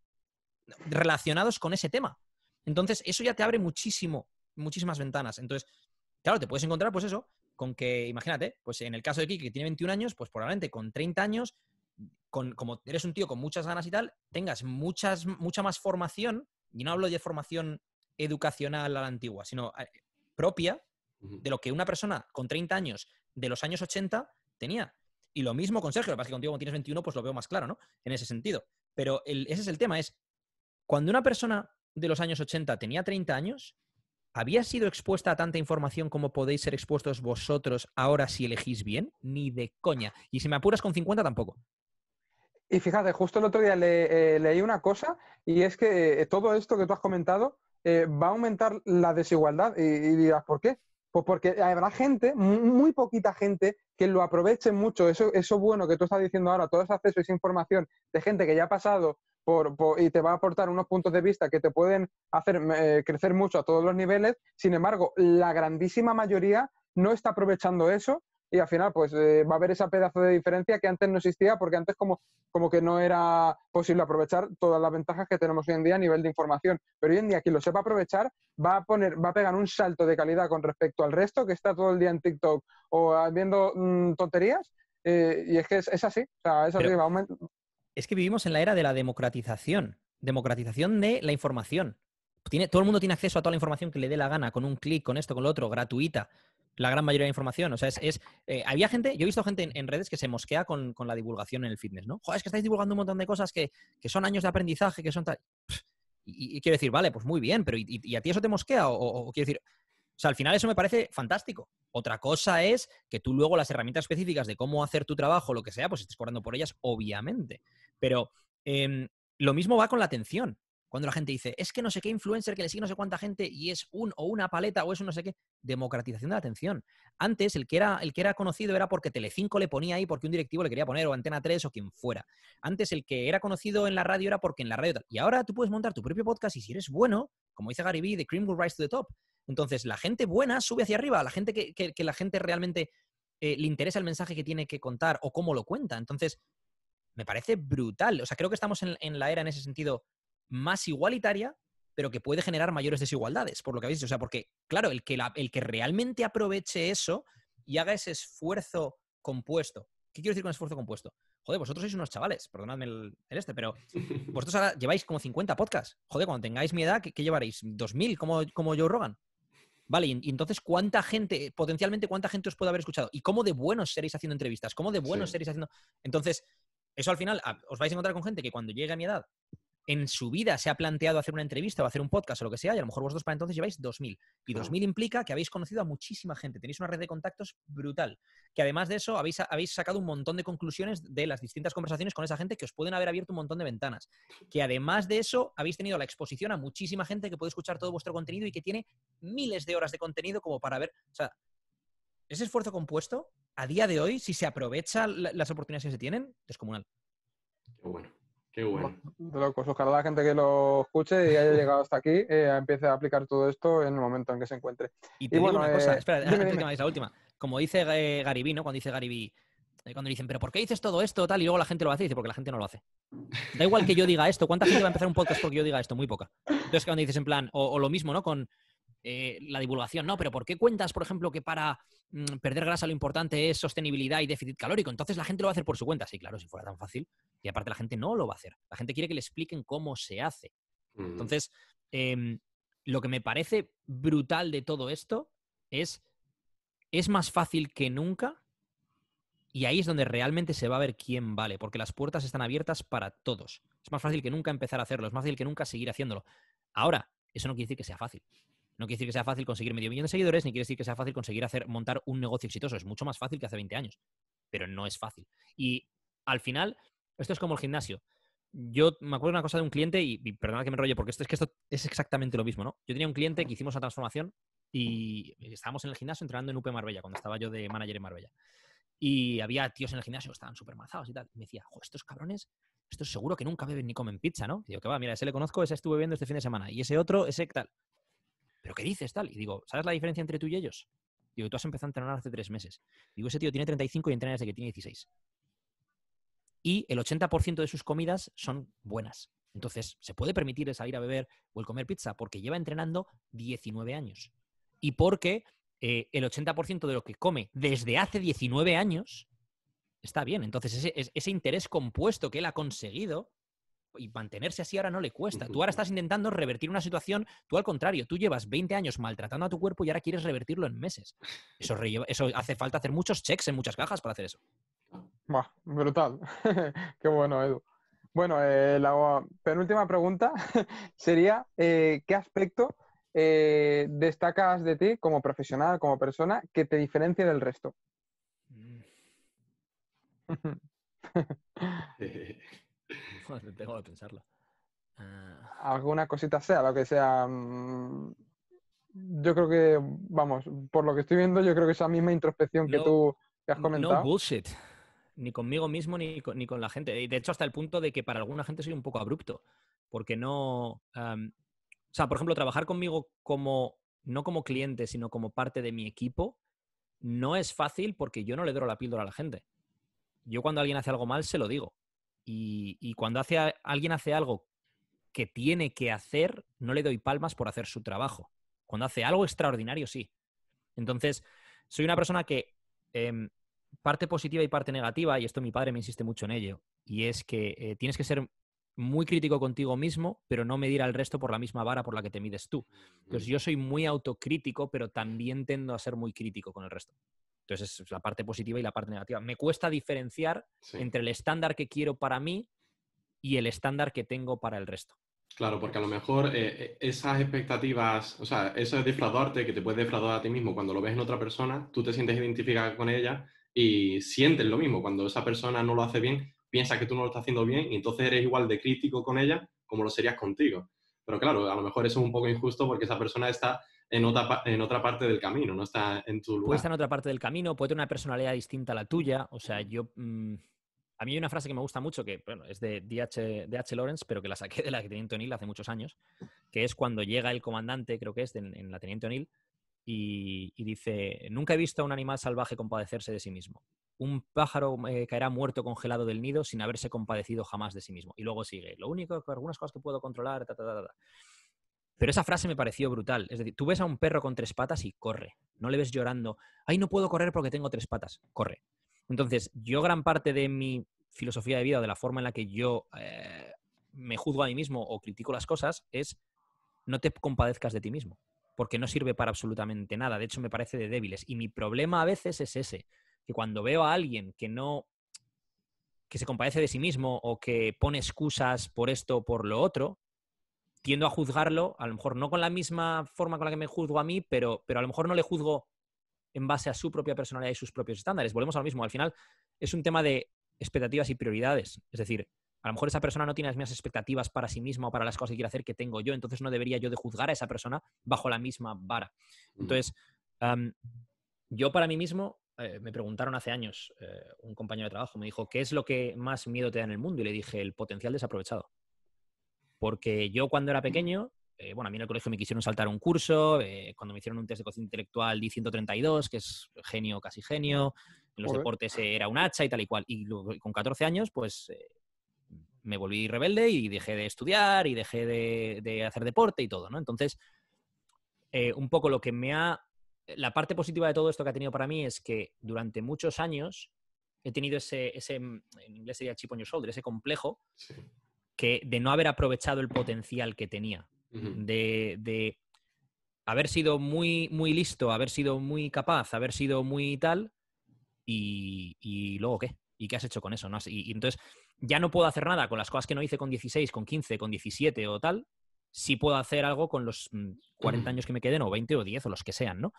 relacionados con ese tema. Entonces, eso ya te abre muchísimo, muchísimas ventanas. Entonces, claro, te puedes encontrar, pues eso, con que, imagínate, pues en el caso de Kiki, que tiene 21 años, pues probablemente con 30 años, con, como eres un tío con muchas ganas y tal, tengas muchas, mucha más formación, y no hablo de formación educacional a la antigua, sino eh, propia de lo que una persona con 30 años de los años 80 tenía. Y lo mismo con Sergio, lo que es que contigo, cuando tienes 21, pues lo veo más claro, ¿no? En ese sentido. Pero ese es el tema, es cuando una persona de los años 80 tenía 30 años, ¿había sido expuesta a tanta información como podéis ser expuestos vosotros ahora si elegís bien? Ni de coña. Y si me apuras con 50 tampoco. Y fíjate, justo el otro día eh, leí una cosa y es que eh, todo esto que tú has comentado eh, va a aumentar la desigualdad y, y dirás, ¿por qué? Pues porque habrá gente, muy poquita gente, que lo aproveche mucho. Eso, eso bueno que tú estás diciendo ahora, todo ese acceso esa información de gente que ya ha pasado por, y te va a aportar unos puntos de vista que te pueden hacer eh, crecer mucho a todos los niveles. Sin embargo, la grandísima mayoría no está aprovechando eso y al final pues eh, va a haber esa pedazo de diferencia que antes no existía porque antes como, que no era posible aprovechar todas las ventajas que tenemos hoy en día a nivel de información. Pero hoy en día quien lo sepa aprovechar va a, poner, va a pegar un salto de calidad con respecto al resto que está todo el día en TikTok o ah, viendo mm, tonterías eh, y es que es, así, es así, Es que vivimos en la era de la democratización, democratización de la información. Tiene, todo el mundo tiene acceso a toda la información que le dé la gana, con un clic, con esto, con lo otro, gratuita la gran mayoría de información. O sea, es. Eh, había gente, yo he visto gente en, redes que se mosquea con, con, la divulgación en el fitness, ¿no? Joder, es que estáis divulgando un montón de cosas que, son años de aprendizaje, que son tal. Y, quiero decir, vale, pues muy bien, pero ¿y, a ti eso te mosquea? O, quiero decir. O sea, al final eso me parece fantástico. Otra cosa es que tú luego las herramientas específicas de cómo hacer tu trabajo, lo que sea, pues estés cobrando por ellas, obviamente. Pero em, lo mismo va con la atención. Cuando la gente dice, es que no sé qué influencer que le sigue no sé cuánta gente y es un o una paleta o es un no sé qué, democratización de la atención. Antes el que era, el que era conocido era porque Telecinco le ponía ahí, porque un directivo le quería poner o Antena 3 o quien fuera. Antes el que era conocido en la radio era porque en la radio Y ahora tú puedes montar tu propio podcast y si eres bueno, como dice Gary Vee, the cream will rise to the top. Entonces, la gente buena sube hacia arriba, la gente que, la gente realmente eh, le interesa el mensaje que tiene que contar o cómo lo cuenta. Entonces, me parece brutal. O sea, creo que estamos en la era en ese sentido más igualitaria, pero que puede generar mayores desigualdades, por lo que habéis dicho. O sea, porque, claro, el que, el que realmente aproveche eso y haga ese esfuerzo compuesto. ¿Qué quiero decir con esfuerzo compuesto? Joder, vosotros sois unos chavales, perdonadme el, este, pero vosotros ahora lleváis como 50 podcasts. Joder, cuando tengáis mi edad, ¿qué, llevaréis? ¿2000 como, como Joe Rogan? Vale, y, entonces, ¿cuánta gente, potencialmente cuánta gente os puede haber escuchado? ¿Y cómo de buenos seréis haciendo entrevistas? ¿Cómo de buenos seréis haciendo...? Entonces, eso al final, os vais a encontrar con gente que cuando llegue a mi edad en su vida se ha planteado hacer una entrevista o hacer un podcast o lo que sea, y a lo mejor vosotros para entonces lleváis 2.000. Y 2.000 implica que habéis conocido a muchísima gente, tenéis una red de contactos brutal, que además de eso habéis, habéis sacado un montón de conclusiones de las distintas conversaciones con esa gente que os pueden haber abierto un montón de ventanas, que además de eso habéis tenido la exposición a muchísima gente que puede escuchar todo vuestro contenido y que tiene miles de horas de contenido como para ver, o sea, ese esfuerzo compuesto, a día de hoy, si se aprovechan las oportunidades que se tienen, es Qué bueno. Qué bueno. De locos. a la gente que lo escuche y haya llegado hasta aquí eh, empiece a aplicar todo esto en el momento en que se encuentre. Y una cosa, eh, espera, es la última. Como dice eh, Garibí, ¿no? Cuando dice Garibí, cuando dicen, ¿pero por qué dices todo esto? tal Y luego la gente lo hace, y dice, porque la gente no lo hace. Da igual que yo diga esto. ¿Cuánta gente va a empezar un podcast porque yo diga esto? Muy poca. Entonces, cuando dices en plan, o, o lo mismo, ¿no? Con eh, la divulgación, ¿no? Pero ¿por qué cuentas, por ejemplo, que para mm, perder grasa lo importante es sostenibilidad y déficit calórico? Entonces la gente lo va a hacer por su cuenta. Sí, claro, si fuera tan fácil. Y aparte la gente no lo va a hacer. La gente quiere que le expliquen cómo se hace. Mm. Entonces, em, lo que me parece brutal de todo esto es, es más fácil que nunca y ahí es donde realmente se va a ver quién vale, porque las puertas están abiertas para todos. Es más fácil que nunca empezar a hacerlo, es más fácil que nunca seguir haciéndolo. Ahora, eso no quiere decir que sea fácil. No quiere decir que sea fácil conseguir medio millón de seguidores, ni quiere decir que sea fácil conseguir hacer, montar un negocio exitoso. Es mucho más fácil que hace 20 años, pero no es fácil. Y al final, esto es como el gimnasio. Yo me acuerdo de una cosa de un cliente, y, perdona que me enrolle, porque esto es que esto es exactamente lo mismo, ¿no? Yo tenía un cliente que hicimos la transformación y estábamos en el gimnasio entrenando en UP Marbella, cuando estaba yo de manager en Marbella. Y había tíos en el gimnasio que estaban súper mazados y tal. Y me decía, jo, estos cabrones, estos seguro que nunca beben ni comen pizza, ¿no? digo que va, mira, ese le conozco, ese estuve viendo este fin de semana. Y ese otro, ese tal. ¿pero qué dices tal? Y digo, ¿sabes la diferencia entre tú y ellos? Digo, tú has empezado a entrenar hace tres meses. Digo, ese tío tiene 35 y entrena desde que tiene 16. Y el 80% de sus comidas son buenas. Entonces, se puede permitir salir a beber o el comer pizza porque lleva entrenando 19 años. Y porque eh, el 80% de lo que come desde hace 19 años está bien. Entonces, ese interés compuesto que él ha conseguido y mantenerse así ahora no le cuesta. Tú ahora estás intentando revertir una situación, tú al contrario, tú llevas 20 años maltratando a tu cuerpo y ahora quieres revertirlo en meses. Eso, eso hace falta hacer muchos checks en muchas cajas para hacer eso. brutal. Qué bueno, Edu. Bueno, eh, la penúltima pregunta sería, eh, ¿qué aspecto eh, destacas de ti como profesional, como persona, que te diferencia del resto? Mm. tengo que pensarlo. algunas ah. Alguna cosita sea, lo que sea. Mm, yo creo que, vamos, por lo que estoy viendo, yo creo que esa misma introspección que tú has comentado. No bullshit. Ni conmigo mismo ni con, la gente. de hecho, hasta el punto de que para alguna gente soy un poco abrupto. Porque no. o sea, por ejemplo, trabajar conmigo como. No como cliente, sino como parte de mi equipo, no es fácil porque yo no le doy la píldora a la gente. Yo cuando alguien hace algo mal, se lo digo. Y, cuando hace alguien hace algo que tiene que hacer, no le doy palmas por hacer su trabajo. Cuando hace algo extraordinario, sí. Entonces, soy una persona que em, parte positiva y parte negativa, y esto mi padre me insiste mucho en ello, y es que eh, tienes que ser muy crítico contigo mismo, pero no medir al resto por la misma vara por la que te mides tú. yo soy muy autocrítico, pero también tendo a ser muy crítico con el resto. Entonces, es la parte positiva y la parte negativa. Me cuesta diferenciar entre el estándar que quiero para mí y el estándar que tengo para el resto. Claro, porque a lo mejor eh, eh, esas expectativas, o sea, eso es defraudarte, que te puedes defraudar a ti mismo cuando lo ves en otra persona, tú te sientes identificada con ella y sientes lo mismo. Cuando esa persona no lo hace bien, piensas que tú no lo estás haciendo bien y entonces eres igual de crítico con ella como lo serías contigo. Pero claro, a lo mejor eso es un poco injusto porque esa persona está en otra, parte del camino, no está en tu lugar. Puede estar en otra parte del camino, puede tener una personalidad distinta a la tuya. O sea, yo. Mm, a mí hay una frase que me gusta mucho, que bueno, es de DH, H. Lawrence, pero que la saqué de la Teniente O'Neill hace muchos años, que es cuando llega el comandante, creo que es, en, la Teniente O'Neill, y, dice: Nunca he visto a un animal salvaje compadecerse de sí mismo. Un pájaro eh, caerá muerto congelado del nido sin haberse compadecido jamás de sí mismo. Y luego sigue: Lo único, algunas cosas que puedo controlar, ta, pero esa frase me pareció brutal. Es decir, tú ves a un perro con tres patas y corre. No le ves llorando, ay, no puedo correr porque tengo tres patas. Corre. Entonces, yo gran parte de mi filosofía de vida de la forma en la que yo eh, me juzgo a mí mismo o critico las cosas es no te compadezcas de ti mismo, porque no sirve para absolutamente nada. De hecho, me parece de débiles. Y mi problema a veces es ese, que cuando veo a alguien que no que se compadece de sí mismo o que pone excusas por esto o por lo otro, tiendo a juzgarlo, a lo mejor no con la misma forma con la que me juzgo a mí, pero, pero a lo mejor no le juzgo en base a su propia personalidad y sus propios estándares. Volvemos a lo mismo. Al final es un tema de expectativas y prioridades. Es decir, a lo mejor esa persona no tiene las mismas expectativas para sí misma o para las cosas que quiere hacer que tengo yo, entonces no debería yo de juzgar a esa persona bajo la misma vara. Entonces, yo para mí mismo, eh, me preguntaron hace años, eh, un compañero de trabajo me dijo, ¿qué es lo que más miedo te da en el mundo? Y le dije, el potencial desaprovechado. Porque yo cuando era pequeño, eh, bueno, a mí en el colegio me quisieron saltar un curso, eh, cuando me hicieron un test de cocina intelectual di 132, que es genio, casi genio, en los deportes eh, era un hacha y tal y cual. Y, con 14 años, pues me volví rebelde y dejé de estudiar y dejé de, hacer deporte y todo, ¿no? Entonces, un poco lo que me ha... La parte positiva de todo esto que ha tenido para mí es que durante muchos años he tenido ese, ese en inglés sería chip on your shoulder, ese complejo que de no haber aprovechado el potencial que tenía, de, de, haber sido muy, muy listo, haber sido muy capaz, haber sido muy tal, y, luego qué, y qué has hecho con eso. ¿No? Y, entonces ya no puedo hacer nada con las cosas que no hice con 16, con 15, con 17 o tal, si puedo hacer algo con los 40 mm, años que me queden, o 20 o 10 o los que sean, ¿no?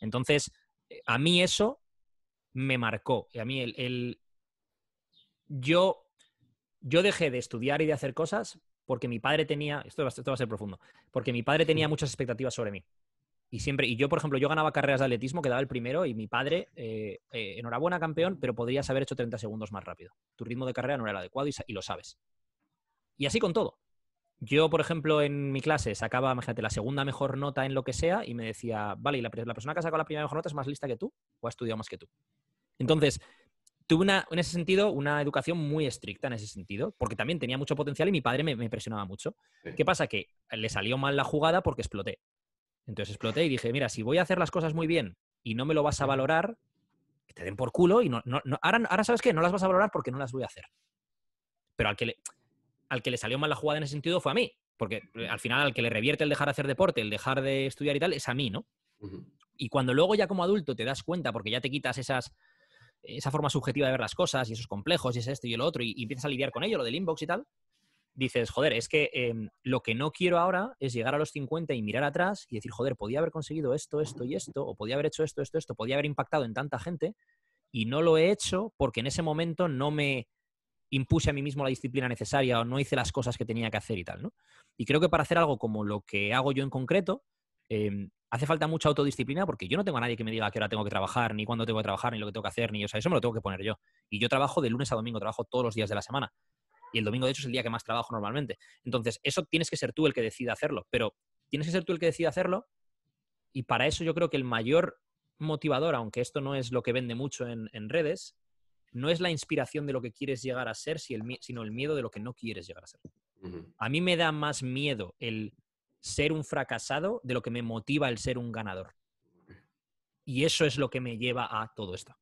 Entonces, eh, a mí eso me marcó, Y a mí el... yo yo dejé de estudiar y de hacer cosas porque mi padre tenía, esto va, a ser profundo, porque mi padre tenía muchas expectativas sobre mí. Y siempre, y yo, por ejemplo, yo ganaba carreras de atletismo, quedaba el primero, y mi padre, eh, eh, enhorabuena, campeón, pero podrías haber hecho 30 segundos más rápido. Tu ritmo de carrera no era el adecuado y, lo sabes. Y así con todo. Yo, por ejemplo, en mi clase sacaba, imagínate, la segunda mejor nota en lo que sea y me decía, vale, la, la persona que ha sacado la primera mejor nota es más lista que tú o ha estudiado más que tú? Entonces, tuve una, en ese sentido una educación muy estricta en ese sentido, porque también tenía mucho potencial y mi padre me, impresionaba presionaba mucho. ¿Qué pasa? Que le salió mal la jugada porque exploté. Entonces exploté y dije, mira, si voy a hacer las cosas muy bien y no me lo vas a valorar, que te den por culo y no, no, ahora, sabes que no las vas a valorar porque no las voy a hacer. Pero al que, le, al que le salió mal la jugada en ese sentido fue a mí, porque eh, al final al que le revierte el dejar de hacer deporte, el dejar de estudiar y tal, es a mí, ¿no? Y cuando luego ya como adulto te das cuenta, porque ya te quitas esas esa forma subjetiva de ver las cosas y esos complejos y es esto y el otro y, empiezas a lidiar con ello, lo del inbox y tal, dices, joder, es que em, lo que no quiero ahora es llegar a los 50 y mirar atrás y decir, joder, podía haber conseguido esto, esto y esto, o podía haber hecho esto, esto, esto, podía haber impactado en tanta gente y no lo he hecho porque en ese momento no me impuse a mí mismo la disciplina necesaria o no hice las cosas que tenía que hacer y tal, ¿no? Y creo que para hacer algo como lo que hago yo en concreto, em, hace falta mucha autodisciplina porque yo no tengo a nadie que me diga a qué hora tengo que trabajar, ni cuándo tengo que trabajar, ni lo que tengo que hacer, ni, o sea, eso me lo tengo que poner yo. Y yo trabajo de lunes a domingo, trabajo todos los días de la semana. Y el domingo, de hecho, es el día que más trabajo normalmente. Entonces, eso tienes que ser tú el que decida hacerlo, pero tienes que ser tú el que decida hacerlo. Y para eso yo creo que el mayor motivador, aunque esto no es lo que vende mucho en, redes, no es la inspiración de lo que quieres llegar a ser, sino el miedo de lo que no quieres llegar a ser. A mí me da más miedo el ser un fracasado de lo que me motiva el ser un ganador. Y eso es lo que me lleva a todo esto.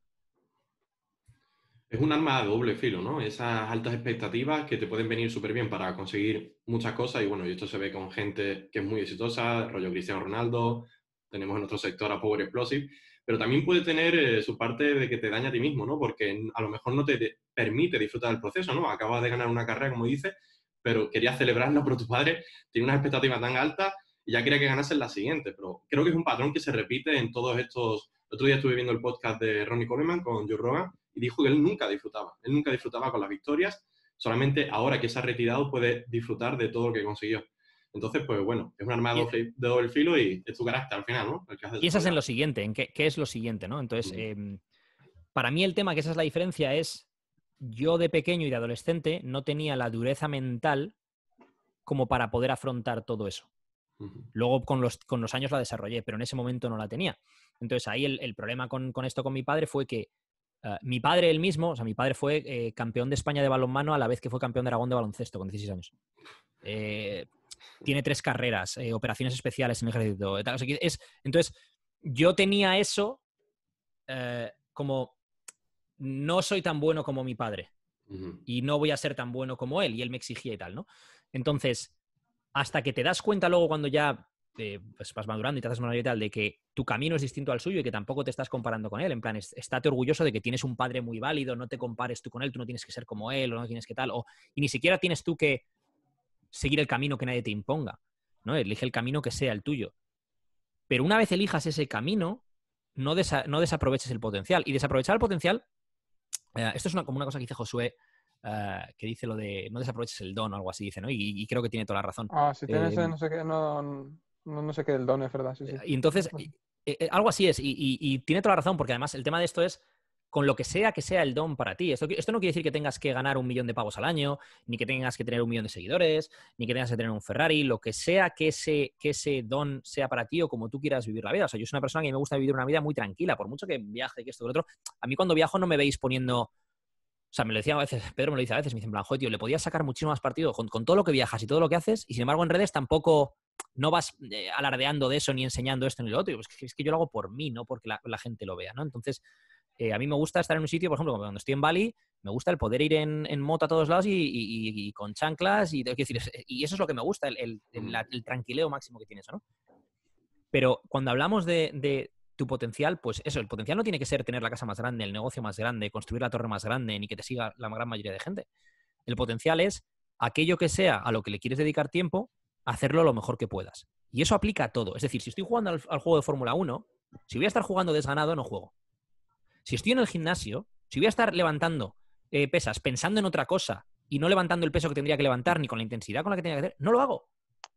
Es un arma a doble filo, ¿no? Esas altas expectativas que te pueden venir súper bien para conseguir muchas cosas. Y bueno, y esto se ve con gente que es muy exitosa, rollo Cristiano Ronaldo, tenemos en nuestro sector a Power Explosive, pero también puede tener eh, su parte de que te daña a ti mismo, ¿no? Porque a lo mejor no te permite disfrutar del proceso, ¿no? Acabas de ganar una carrera, como dices, pero quería celebrarlo, pero tu padre tiene unas expectativas tan altas y ya quería que en la siguiente. Pero creo que es un patrón que se repite en todos estos... El otro día estuve viendo el podcast de Ronnie Coleman con Joe Rogan y dijo que él nunca disfrutaba, él nunca disfrutaba con las victorias, solamente ahora que se ha retirado puede disfrutar de todo lo que consiguió. Entonces, pues bueno, es un armado de doble, filo y es tu carácter al final, ¿no? El en lo siguiente, en qué, es lo siguiente, ¿no? Entonces, em, para mí el tema, que esa es la diferencia, es yo de pequeño y de adolescente no tenía la dureza mental como para poder afrontar todo eso. Luego con los, con los, años la desarrollé, pero en ese momento no la tenía. Entonces ahí el, problema con, esto con mi padre fue que eh, mi padre él mismo, o sea, mi padre fue eh, campeón de España de balonmano a la vez que fue campeón de Aragón de baloncesto con 16 años. Eh, tiene tres carreras, operaciones especiales en el ejército. es, entonces, yo tenía eso como no soy tan bueno como mi padre y no voy a ser tan bueno como él y él me exigía y tal, ¿no? Entonces, hasta que te das cuenta luego cuando ya eh, pues vas madurando y te haces mayor y tal, de que tu camino es distinto al suyo y que tampoco te estás comparando con él. En plan, estate orgulloso de que tienes un padre muy válido, no te compares tú con él, tú no tienes que ser como él o no tienes que tal, o, y ni siquiera tienes tú que seguir el camino que nadie te imponga, ¿no? Elige el camino que sea el tuyo. Pero una vez elijas ese camino, no desaproveches el potencial. Y desaprovechar el potencial eh, esto es una, como una cosa que dice Josué, eh, que dice lo de no desaproveches el don o algo así, dice, ¿no? Y, creo que tiene toda la razón. Ah, si tienes eh, no, sé qué, no, no, sé qué el don, es verdad. Y entonces, algo así es, y, y tiene toda la razón, porque además el tema de esto es con lo que sea que sea el don para ti. Esto, no quiere decir que tengas que ganar un millón de pavos al año, ni que tengas que tener un millón de seguidores, ni que tengas que tener un Ferrari, lo que sea que ese, que ese don sea para ti o como tú quieras vivir la vida. O sea, yo soy una persona que me gusta vivir una vida muy tranquila, por mucho que viaje, que esto, que lo otro. A mí cuando viajo no me veis poniendo... O sea, me lo decía a veces, Pedro me lo dice a veces, me dice en tío, le podías sacar muchísimo más partido con, todo lo que viajas y todo lo que haces, y sin embargo en redes tampoco no vas eh, alardeando de eso ni enseñando esto ni lo otro. Es que, yo lo hago por mí, no porque la, la gente lo vea, ¿no? Entonces, eh, a mí me gusta estar en un sitio, por ejemplo, cuando estoy en Bali, me gusta el poder ir en, moto a todos lados y, con chanclas y, eh, y eso es lo que me gusta, mm. el, tranquileo máximo que tiene eso, ¿no? Pero cuando hablamos de, tu potencial, pues eso, el potencial no tiene que ser tener la casa más grande, el negocio más grande, construir la torre más grande, ni que te siga la gran mayoría de gente. El potencial es aquello que sea a lo que le quieres dedicar tiempo, hacerlo lo mejor que puedas. Y eso aplica a todo. Es decir, si estoy jugando al, al juego de Fórmula 1, si voy a estar jugando desganado, no juego. Si estoy en el gimnasio, si voy a estar levantando eh, pesas pensando en otra cosa y no levantando el peso que tendría que levantar ni con la intensidad con la que tenía que hacer, no lo hago.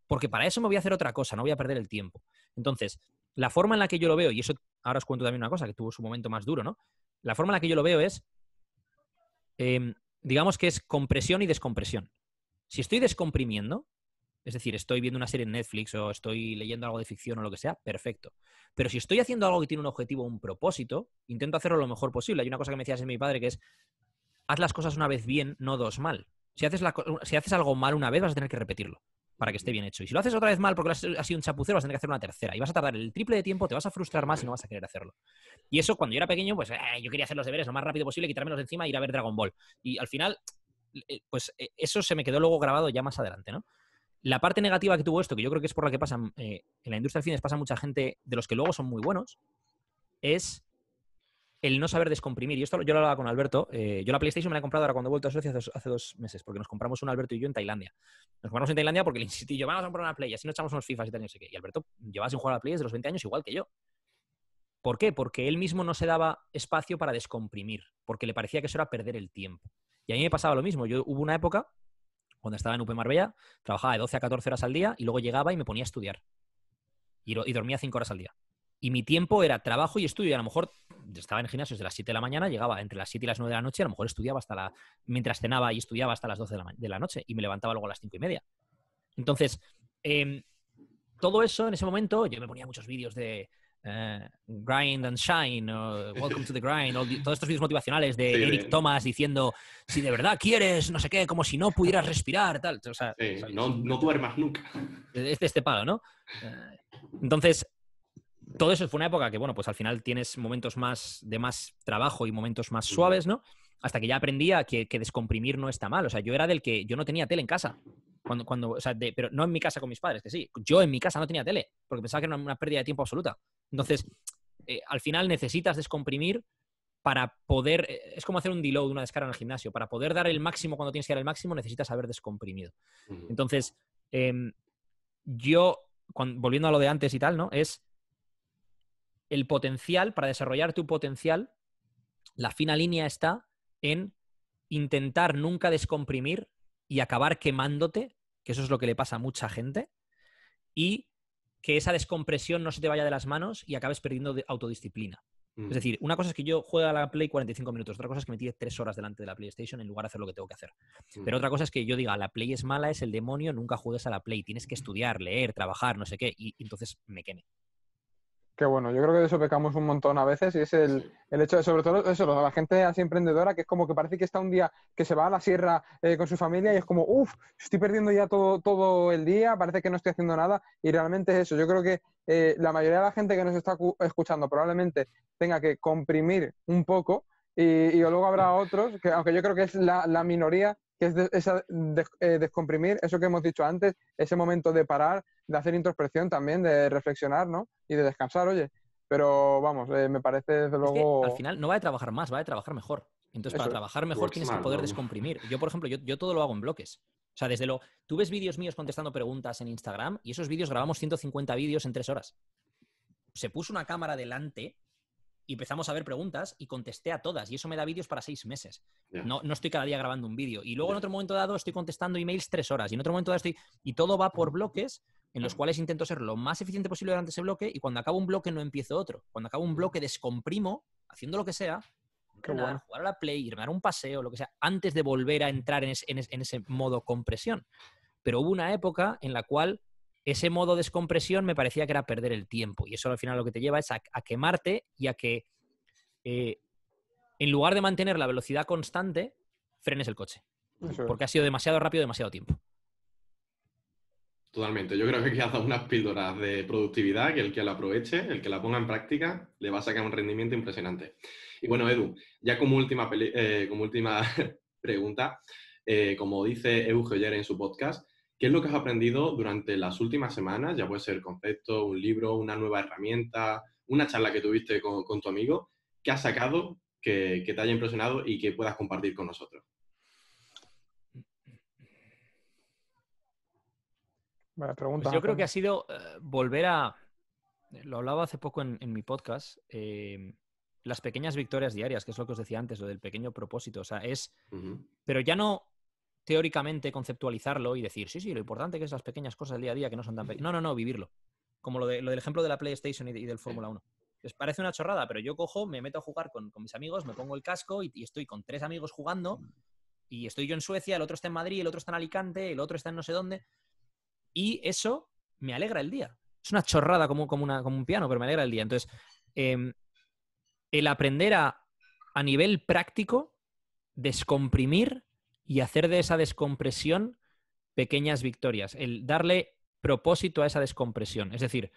Porque para eso me voy a hacer otra cosa, no voy a perder el tiempo. Entonces, la forma en la que yo lo veo, y eso ahora os cuento también una cosa que tuvo su momento más duro, ¿no? La forma en la que yo lo veo es, em, digamos que es compresión y descompresión. Si estoy descomprimiendo, es decir, estoy viendo una serie en Netflix o estoy leyendo algo de ficción o lo que sea, perfecto. Pero si estoy haciendo algo que tiene un objetivo, un propósito, intento hacerlo lo mejor posible. Hay una cosa que me decías en mi padre que es, haz las cosas una vez bien, no dos mal. Si haces, si haces algo mal una vez, vas a tener que repetirlo para que esté bien hecho. Y si lo haces otra vez mal porque has sido un chapucero, vas a tener que hacer una tercera. Y vas a tardar el triple de tiempo, te vas a frustrar más y no vas a querer hacerlo. Y eso, cuando yo era pequeño, pues eh, yo quería hacer los deberes lo más rápido posible, quitármelos de encima e ir a ver Dragon Ball. Y al final, eh, pues eh, eso se me quedó luego grabado ya más adelante, ¿no? La parte negativa que tuvo esto, que yo creo que es por la que pasa mm, eh, en la industria del fitness, pasa mucha gente de los que luego son muy buenos, es el no saber descomprimir. Y esto yo lo hablaba con Alberto. Eh, yo la PlayStation me la he comprado ahora cuando he vuelto a Suecia hace, dos meses, porque nos compramos un Alberto y yo en Tailandia. Nos compramos en Tailandia porque le insistí yo, vamos a comprar una Play, así nos echamos unos FIFA y tal, no sé qué. Y Alberto llevaba sin jugar a la Play desde los 20 años igual que yo. ¿Por qué? Porque él mismo no se daba espacio para descomprimir, porque le parecía que eso era perder el tiempo. Y a mí me pasaba lo mismo. Yo hubo una época cuando estaba en UP Marbella, trabajaba de 12 a 14 horas al día y luego llegaba y me ponía a estudiar. Y, dormía 5 horas al día. Y mi tiempo era trabajo y estudio. Y a lo mejor estaba en gimnasio desde las 7 de la mañana, llegaba entre las 7 y las 9 de la noche, y a lo mejor estudiaba hasta la. mientras cenaba y estudiaba hasta las 12 de la, noche y me levantaba luego a las 5 y media. Entonces, em, todo eso en ese momento, yo me ponía muchos vídeos de eh, grind and Shine Welcome to the Grind, todos estos vídeos motivacionales de Eric Thomas diciendo si de verdad quieres, no sé qué, como si no pudieras respirar, tal. O sea, no, duermas nunca. Este, este palo, ¿no? Eh, entonces, todo eso fue una época que, bueno, pues al final tienes momentos más de más trabajo y momentos más suaves, ¿no? Hasta que ya aprendía que descomprimir no está mal. O sea, yo era del que yo no tenía tele en casa. Cuando, pero no en mi casa con mis padres, que sí. Yo en mi casa no tenía tele, porque pensaba que era una, pérdida de tiempo absoluta. Entonces, eh, al final necesitas descomprimir para poder, eh, es como hacer un deload, una descarga en el gimnasio, para poder dar el máximo cuando tienes que dar el máximo necesitas haber descomprimido. Entonces, em, yo, volviendo a lo de antes y tal, ¿no? Es el potencial, para desarrollar tu potencial, la fina línea está en intentar nunca descomprimir y acabar quemándote, que eso es lo que le pasa a mucha gente, y que esa descompresión no se te vaya de las manos y acabes perdiendo autodisciplina. Es mm. decir, una cosa es que yo juegue a la Play 45 minutos, otra cosa es que me tire tres horas delante de la PlayStation en lugar de hacer lo que tengo que hacer. Mm. Pero otra cosa es que yo diga, la Play es mala, es el demonio, nunca juegues a la Play, tienes que estudiar, leer, trabajar, no sé qué, y entonces me queme que bueno, yo creo que de eso pecamos un montón a veces y es el, el hecho de, sobre todo eso, la gente así emprendedora que es como que parece que está un día que se va a la sierra eh, con su familia y es como, uff, estoy perdiendo ya todo, todo el día, parece que no estoy haciendo nada y realmente es eso. Yo creo que eh, la mayoría de la gente que nos está escuchando probablemente tenga que comprimir un poco y, luego habrá otros, que aunque yo creo que es la, la minoría, que es, eh, descomprimir eso que hemos dicho antes, ese momento de parar, de hacer introspección también, de reflexionar, ¿no? Y de descansar, oye. Pero vamos, eh, me parece desde luego... al final no va a trabajar más, va a trabajar mejor. Entonces, para trabajar mejor tienes que poder descomprimir. Yo, por ejemplo, yo, yo todo lo hago en bloques. O sea, desde lo... Tú ves vídeos míos contestando preguntas en Instagram y esos vídeos grabamos 150 vídeos en tres horas. Se puso una cámara delante y empezamos a ver preguntas y contesté a todas. Y eso me da vídeos para seis meses. No, no estoy cada día grabando un vídeo. Y luego en otro momento dado estoy contestando emails tres horas. Y en otro momento dado estoy. Y todo va por bloques en los cuales intento ser lo más eficiente posible durante ese bloque. Y cuando acabo un bloque no empiezo otro. Cuando acabo un bloque descomprimo, haciendo lo que sea. jugar a la play, irme a dar un paseo, lo que sea, antes de volver a entrar en, en ese modo compresión. Pero hubo una época en la cual ese modo de descompresión me parecía que era perder el tiempo. Y eso al final lo que te lleva es a, quemarte y a que, eh, en lugar de mantener la velocidad constante, frenes el coche. Porque ha sido demasiado rápido demasiado tiempo. Totalmente. Yo creo que aquí unas píldoras de productividad que el que la aproveche, el que la ponga en práctica, le va a sacar un rendimiento impresionante. Y bueno, Edu, ya como última, eh, como última pregunta, eh, como dice Eugeo en su podcast, ¿Qué es lo que has aprendido durante las últimas semanas? Ya puede ser concepto, un libro, una nueva herramienta, una charla que tuviste con, tu amigo. ¿Qué has sacado que, te haya impresionado y que puedas compartir con nosotros? pregunta. Pues yo creo que ha sido eh, volver a. Lo hablaba hace poco en, mi podcast. Eh, las pequeñas victorias diarias, que es lo que os decía antes, lo del pequeño propósito. O sea, es. Pero ya no teóricamente conceptualizarlo y decir, sí, sí, lo importante que es las pequeñas cosas del día a día que no son tan pequeñas. No, no, no, vivirlo. Como lo, lo del ejemplo de la PlayStation y, del Fórmula 1. parece una chorrada, pero yo cojo, me meto a jugar con, mis amigos, me pongo el casco y, estoy con tres amigos jugando y estoy yo en Suecia, el otro está en Madrid, el otro está en Alicante, el otro está en no sé dónde. Y eso me alegra el día. Es una chorrada como, como, una, como un piano, pero me alegra el día. Entonces, em, el aprender a, a nivel práctico, descomprimir y hacer de esa descompresión pequeñas victorias, el darle propósito a esa descompresión. Es decir,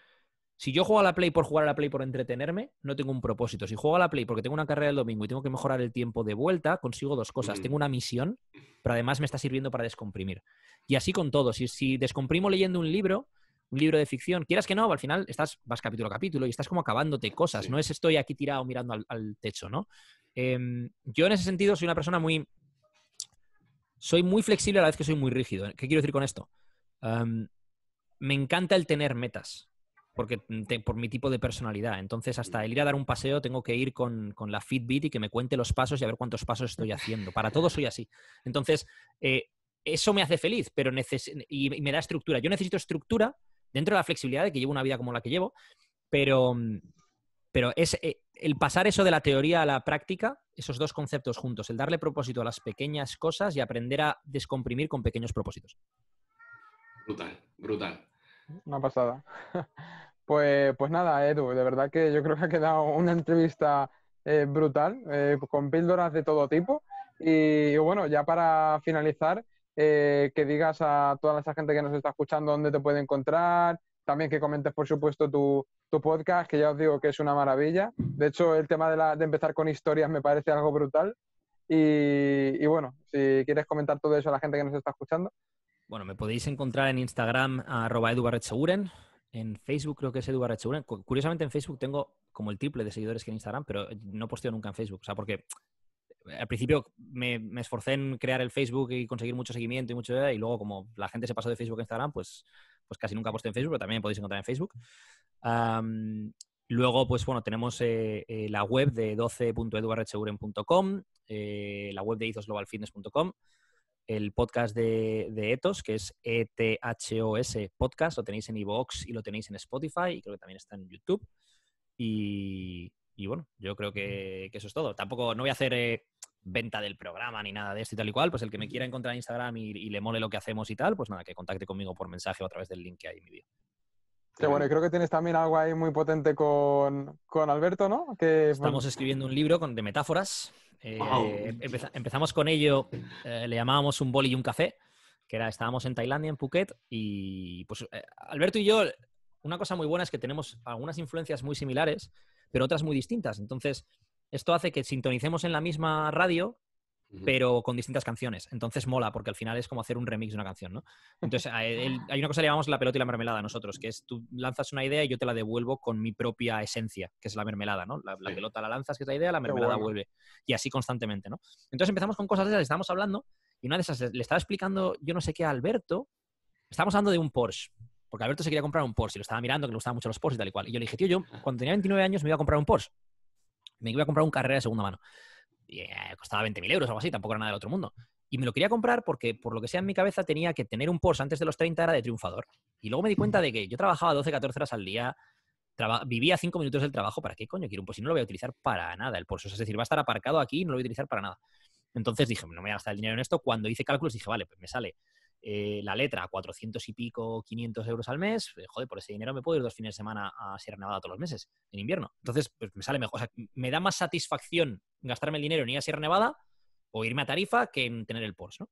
si yo juego a la Play por jugar a la Play por entretenerme, no tengo un propósito. Si juego a la Play porque tengo una carrera el domingo y tengo que mejorar el tiempo de vuelta, consigo dos cosas. Tengo una misión, pero además me está sirviendo para descomprimir. Y así con todo. Si, descomprimo leyendo un libro, un libro de ficción, quieras que no, al final estás, vas capítulo a capítulo y estás como acabándote cosas. No es estoy aquí tirado mirando al, techo, ¿no? Em, yo en ese sentido soy una persona muy soy muy flexible a la vez que soy muy rígido. ¿Qué quiero decir con esto? me encanta el tener metas, porque por mi tipo de personalidad. Entonces, hasta el ir a dar un paseo, tengo que ir con, la Fitbit y que me cuente los pasos y a ver cuántos pasos estoy haciendo. Para todo soy así. Entonces, eh, eso me hace feliz pero y, me da estructura. Yo necesito estructura dentro de la flexibilidad de que llevo una vida como la que llevo, pero, pero es, eh, el pasar eso de la teoría a la práctica, esos dos conceptos juntos, el darle propósito a las pequeñas cosas y aprender a descomprimir con pequeños propósitos. Brutal, brutal. Una pasada. Pues, pues nada, Edu, de verdad que yo creo que ha quedado una entrevista eh, brutal, eh, con píldoras de todo tipo. Y, bueno, ya para finalizar, eh, que digas a toda esa gente que nos está escuchando dónde te puede encontrar, también que comentes, por supuesto, tu, podcast, que ya os digo que es una maravilla. De hecho, el tema de, la, de empezar con historias me parece algo brutal. Y, bueno, si quieres comentar todo eso a la gente que nos está escuchando. Bueno, me podéis encontrar en Instagram arroba edubarretseguren. En Facebook creo que es edubarretseguren. Curiosamente en Facebook tengo como el triple de seguidores que en Instagram, pero no posteo nunca en Facebook. O sea, porque al principio me, esforcé en crear el Facebook y conseguir mucho seguimiento y mucho... Y luego como la gente se pasó de Facebook a Instagram, pues pues casi nunca puesto en Facebook, pero también podéis encontrar en Facebook. luego, pues bueno, tenemos eh, eh, la web de 12.eduarrecheguren.com, eh, la web de ethosglobalfitness.com, el podcast de, Ethos, que es e o ETHOS Podcast, lo tenéis en iVoox y lo tenéis en Spotify, y creo que también está en YouTube. Y, bueno, yo creo que, eso es todo. Tampoco no voy a hacer venta del programa ni nada de esto y tal y cual, pues el que me quiera encontrar en Instagram y, le mole lo que hacemos y tal, pues nada, que contacte conmigo por mensaje o a través del link que hay en mi vídeo. Qué bueno, y creo que tienes también algo ahí muy potente con, Alberto, ¿no? Que, Estamos escribiendo un libro con, de metáforas. Eh, empezamos con ello, eh, le llamábamos un boli y un café, que era, estábamos en Tailandia, en Phuket, y pues eh, Alberto y yo, una cosa muy buena es que tenemos algunas influencias muy similares, pero otras muy distintas. Entonces, esto hace que sintonicemos en la misma radio, pero con distintas canciones. Entonces mola, porque al final es como hacer un remix de una canción, ¿no? Entonces ah. hay una cosa que llamamos la pelota y la mermelada nosotros, que es tú lanzas una idea y yo te la devuelvo con mi propia esencia, que es la mermelada, ¿no? La, pelota la lanzas, que es la idea, la mermelada vuelve. Y así constantemente, ¿no? Entonces empezamos con cosas de esas, estamos hablando, y una de esas le estaba explicando yo no sé qué a Alberto, estábamos hablando de un Porsche porque Alberto se quería comprar un Porsche y lo estaba mirando, que le gustaban mucho los Porsche y tal y cual. Y yo le dije, tío, yo cuando tenía 29 años me iba a comprar un Porsche me iba a comprar un carrera de segunda mano. Y, eh, costaba 20.000 euros o algo así, tampoco era nada del otro mundo. Y me lo quería comprar porque, por lo que sea en mi cabeza, tenía que tener un Porsche antes de los 30 era de triunfador. Y luego me di cuenta de que yo trabajaba 12, 14 horas al día, vivía 5 minutos del trabajo. ¿Para qué coño quiero un Porsche? No lo voy a utilizar para nada el Porsche. es decir, va a estar aparcado aquí y no lo voy a utilizar para nada. Entonces dije, no me voy a gastar el dinero en esto. Cuando hice cálculos dije, vale, pues me sale eh, la letra, 400 y pico, 500 euros al mes, eh, joder, por ese dinero me puedo ir dos fines de semana a Sierra Nevada todos los meses, en invierno. Entonces, pues me sale mejor, o sea, me da más satisfacción gastarme el dinero en ir a Sierra Nevada o irme a Tarifa que en tener el Porsche, ¿no?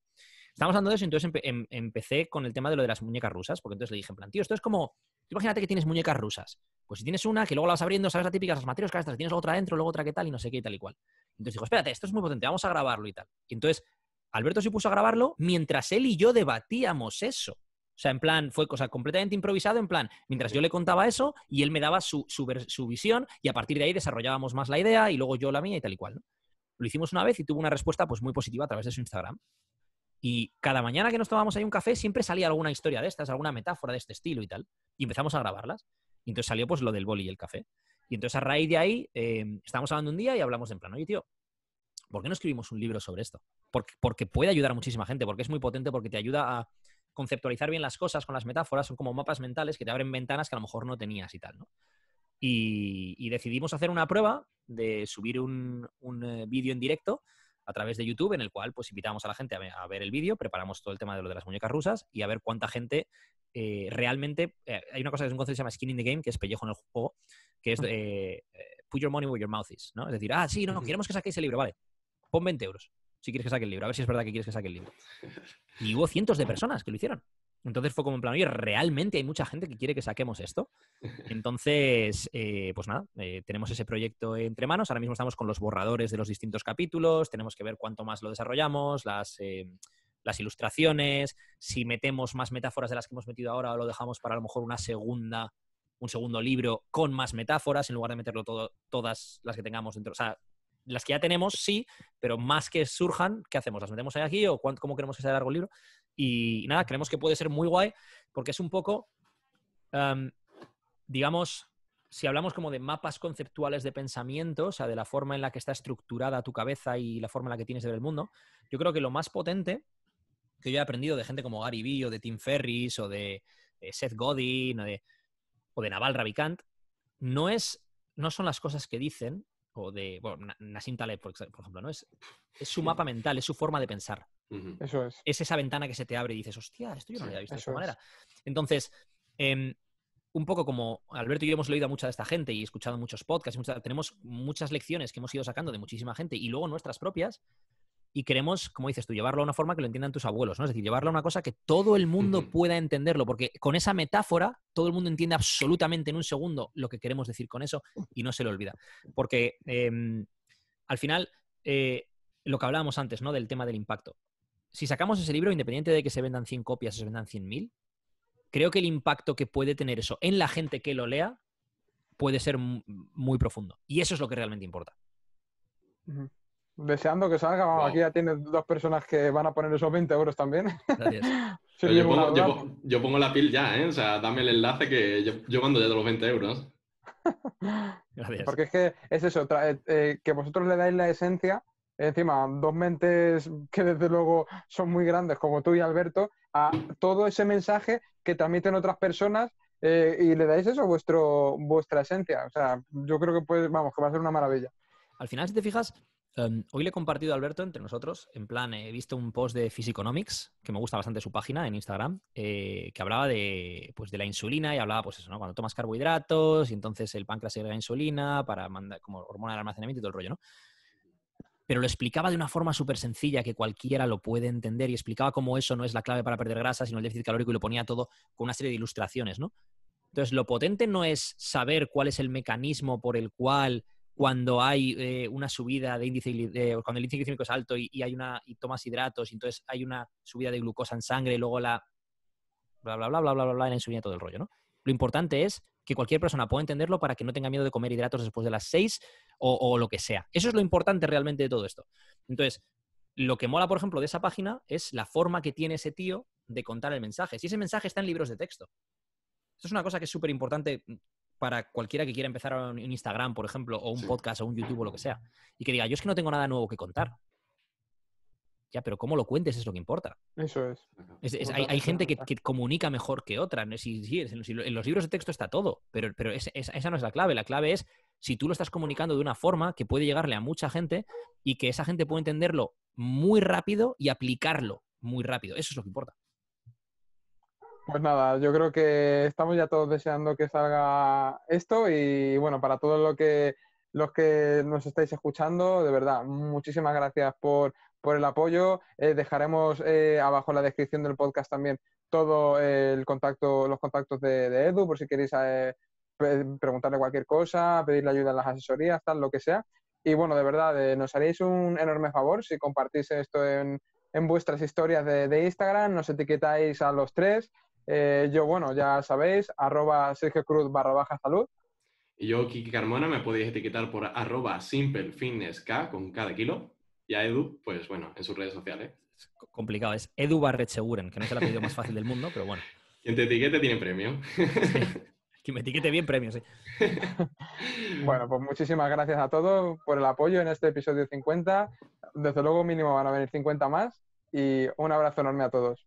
Estábamos hablando de eso, entonces em-, empecé con el tema de lo de las muñecas rusas, porque entonces le dije, en plan, tío, esto es como, imagínate que tienes muñecas rusas, pues si tienes una que luego la vas abriendo, sabes la típica, las materias que tienes otra adentro, luego otra que tal y no sé qué y tal y cual. Entonces dijo, espérate, esto es muy potente, vamos a grabarlo y tal. Y entonces Alberto se puso a grabarlo mientras él y yo debatíamos eso. O sea, en plan, fue cosa completamente improvisado, en plan, mientras yo le contaba eso y él me daba su, visión y a partir de ahí desarrollábamos más la idea y luego yo la mía y tal y cual. Lo hicimos una vez y tuvo una respuesta pues muy positiva a través de su Instagram. Y cada mañana que nos tomábamos ahí un café siempre salía alguna historia de estas, alguna metáfora de este estilo y tal. Y empezamos a grabarlas. Y entonces salió pues lo del boli y el café. Y entonces a raíz de ahí eh, estábamos hablando un día y hablamos en plan, oye tío, ¿por qué no escribimos un libro sobre esto? Porque, puede ayudar a muchísima gente, porque es muy potente, porque te ayuda a conceptualizar bien las cosas con las metáforas, son como mapas mentales que te abren ventanas que a lo mejor no tenías y tal, Y, decidimos hacer una prueba de subir un, eh, vídeo en directo a través de YouTube, en el cual pues invitamos a la gente a, ver el vídeo, preparamos todo el tema de lo de las muñecas rusas y a ver cuánta gente eh, realmente... Eh, hay una cosa que es un concepto que se llama skin in the game, que es pellejo en el juego, que es mm. put your money where your mouth is, ¿no? Es decir, ah, sí, no, no queremos que saquéis el libro, vale pon 20 euros si quieres que saque el libro, a ver si es verdad que quieres que saque el libro. Y hubo cientos de personas que lo hicieron. Entonces fue como en plan, oye, realmente hay mucha gente que quiere que saquemos esto. Entonces, eh, pues nada, eh, tenemos ese proyecto entre manos. Ahora mismo estamos con los borradores de los distintos capítulos. Tenemos que ver cuánto más lo desarrollamos, las, eh, las ilustraciones, si metemos más metáforas de las que hemos metido ahora o lo dejamos para a lo mejor una segunda, un segundo libro con más metáforas en lugar de meterlo todo, todas las que tengamos dentro. O sea, las que ya tenemos, sí, pero más que surjan, ¿qué hacemos? ¿Las metemos ahí aquí o cómo queremos que sea largo el libro? Y nada, creemos que puede ser muy guay porque es un poco, em, digamos, si hablamos como de mapas conceptuales de pensamiento, o sea, de la forma en la que está estructurada tu cabeza y la forma en la que tienes de ver el mundo, yo creo que lo más potente que yo he aprendido de gente como Gary Vee o de Tim Ferris o de, eh, Seth Godin o de, o de Naval Ravikant, no, es, no son las cosas que dicen, o de bueno, Nassim Taleb, por, ejemplo, ¿no? Es, es su mapa mental, es su forma de pensar. Eso es. Es esa ventana que se te abre y dices, hostia, esto yo no lo había visto de esta manera. Entonces, em, un poco como Alberto y yo hemos leído a mucha de esta gente y escuchado muchos podcasts, y tenemos muchas lecciones que hemos ido sacando de muchísima gente y luego nuestras propias, y queremos, como dices tú, llevarlo a una forma que lo entiendan tus abuelos, ¿no? Es decir, llevarlo a una cosa que todo el mundo pueda entenderlo, porque con esa metáfora todo el mundo entiende absolutamente en un segundo lo que queremos decir con eso y no se lo olvida. Porque em, al final, eh, lo que hablábamos antes, ¿no? Del tema del impacto. Si sacamos ese libro, independiente de que se vendan 100 copias o se vendan 100.000, creo que el impacto que puede tener eso en la gente que lo lea puede ser muy profundo. Y eso es lo que realmente importa. Deseando que salga, vamos, aquí ya tienes dos personas que van a poner esos 20 euros también. Gracias. yo, pongo, la pil ya, ¿eh? O sea, dame el enlace que yo, mando ya de los 20 euros. Gracias. Porque es que es eso, eh, eh, que vosotros le dais la esencia, encima, dos mentes que desde luego son muy grandes, como tú y Alberto, a todo ese mensaje que transmiten otras personas eh, y le dais eso, vuestro, vuestra esencia. O sea, yo creo que puede, vamos, que va a ser una maravilla. Al final, si te fijas, Em, hoy le he compartido a Alberto entre nosotros, en plan, he visto un post de Physiconomics, que me gusta bastante su página en Instagram, eh, que hablaba pues, de, la insulina y hablaba, pues eso, ¿no? Cuando tomas carbohidratos y entonces el páncreas segrega insulina para mandar como hormona de almacenamiento y todo el rollo, ¿no? Pero lo explicaba de una forma súper sencilla que cualquiera lo puede entender y explicaba cómo eso no es la clave para perder grasa, sino el déficit calórico y lo ponía todo con una serie de ilustraciones, ¿no? Entonces, lo potente no es saber cuál es el mecanismo por el cual cuando hay eh, una subida de índice, eh, cuando el índice glicémico es alto y, hay una, y tomas hidratos, y entonces hay una subida de glucosa en sangre y luego la bla, bla, bla, bla, bla, bla, bla, la insulina, todo el rollo, ¿no? Lo importante es que cualquier persona pueda entenderlo para que no tenga miedo de comer hidratos después de las seis o, lo que sea. Eso es lo importante realmente de todo esto. Entonces, lo que mola, por ejemplo, de esa página es la forma que tiene ese tío de contar el mensaje. Si ese mensaje está en libros de texto. Esto es una cosa que es súper importante para cualquiera que quiera empezar un Instagram, por ejemplo, o un podcast o un YouTube o lo que sea, y que diga, yo es que no tengo nada nuevo que contar. Ya, pero cómo lo cuentes es lo que importa. Eso es. hay, gente que, comunica mejor que otra. en, los, libros de texto está todo, pero, pero esa no es la clave. La clave es si tú lo estás comunicando de una forma que puede llegarle a mucha gente y que esa gente puede entenderlo muy rápido y aplicarlo muy rápido. Eso es lo que importa. Pues nada, yo creo que estamos ya todos deseando que salga esto y bueno, para todos lo que, los que nos estáis escuchando, de verdad, muchísimas gracias por, el apoyo. Eh, dejaremos eh, abajo en la descripción del podcast también todo el contacto, los contactos de, Edu, por si queréis eh, preguntarle cualquier cosa, pedirle ayuda en las asesorías, tal, lo que sea. Y bueno, de verdad, nos haréis un enorme favor si compartís esto en, vuestras historias de, de Instagram, nos etiquetáis a los tres eh, yo, bueno, ya sabéis, arroba Sergio Cruz barra baja salud. Y yo, Kiki Carmona, me podéis etiquetar por arroba simplefitnessk con cada kilo. Y a Edu, pues bueno, en sus redes sociales. Es complicado, es Edu Seguren, que no es el apellido más fácil del mundo, pero bueno. Quien te etiquete tiene premio. Quien me etiquete bien, premio, sí. bueno, pues muchísimas gracias a todos por el apoyo en este episodio 50. Desde luego, mínimo van a venir 50 más. Y un abrazo enorme a todos.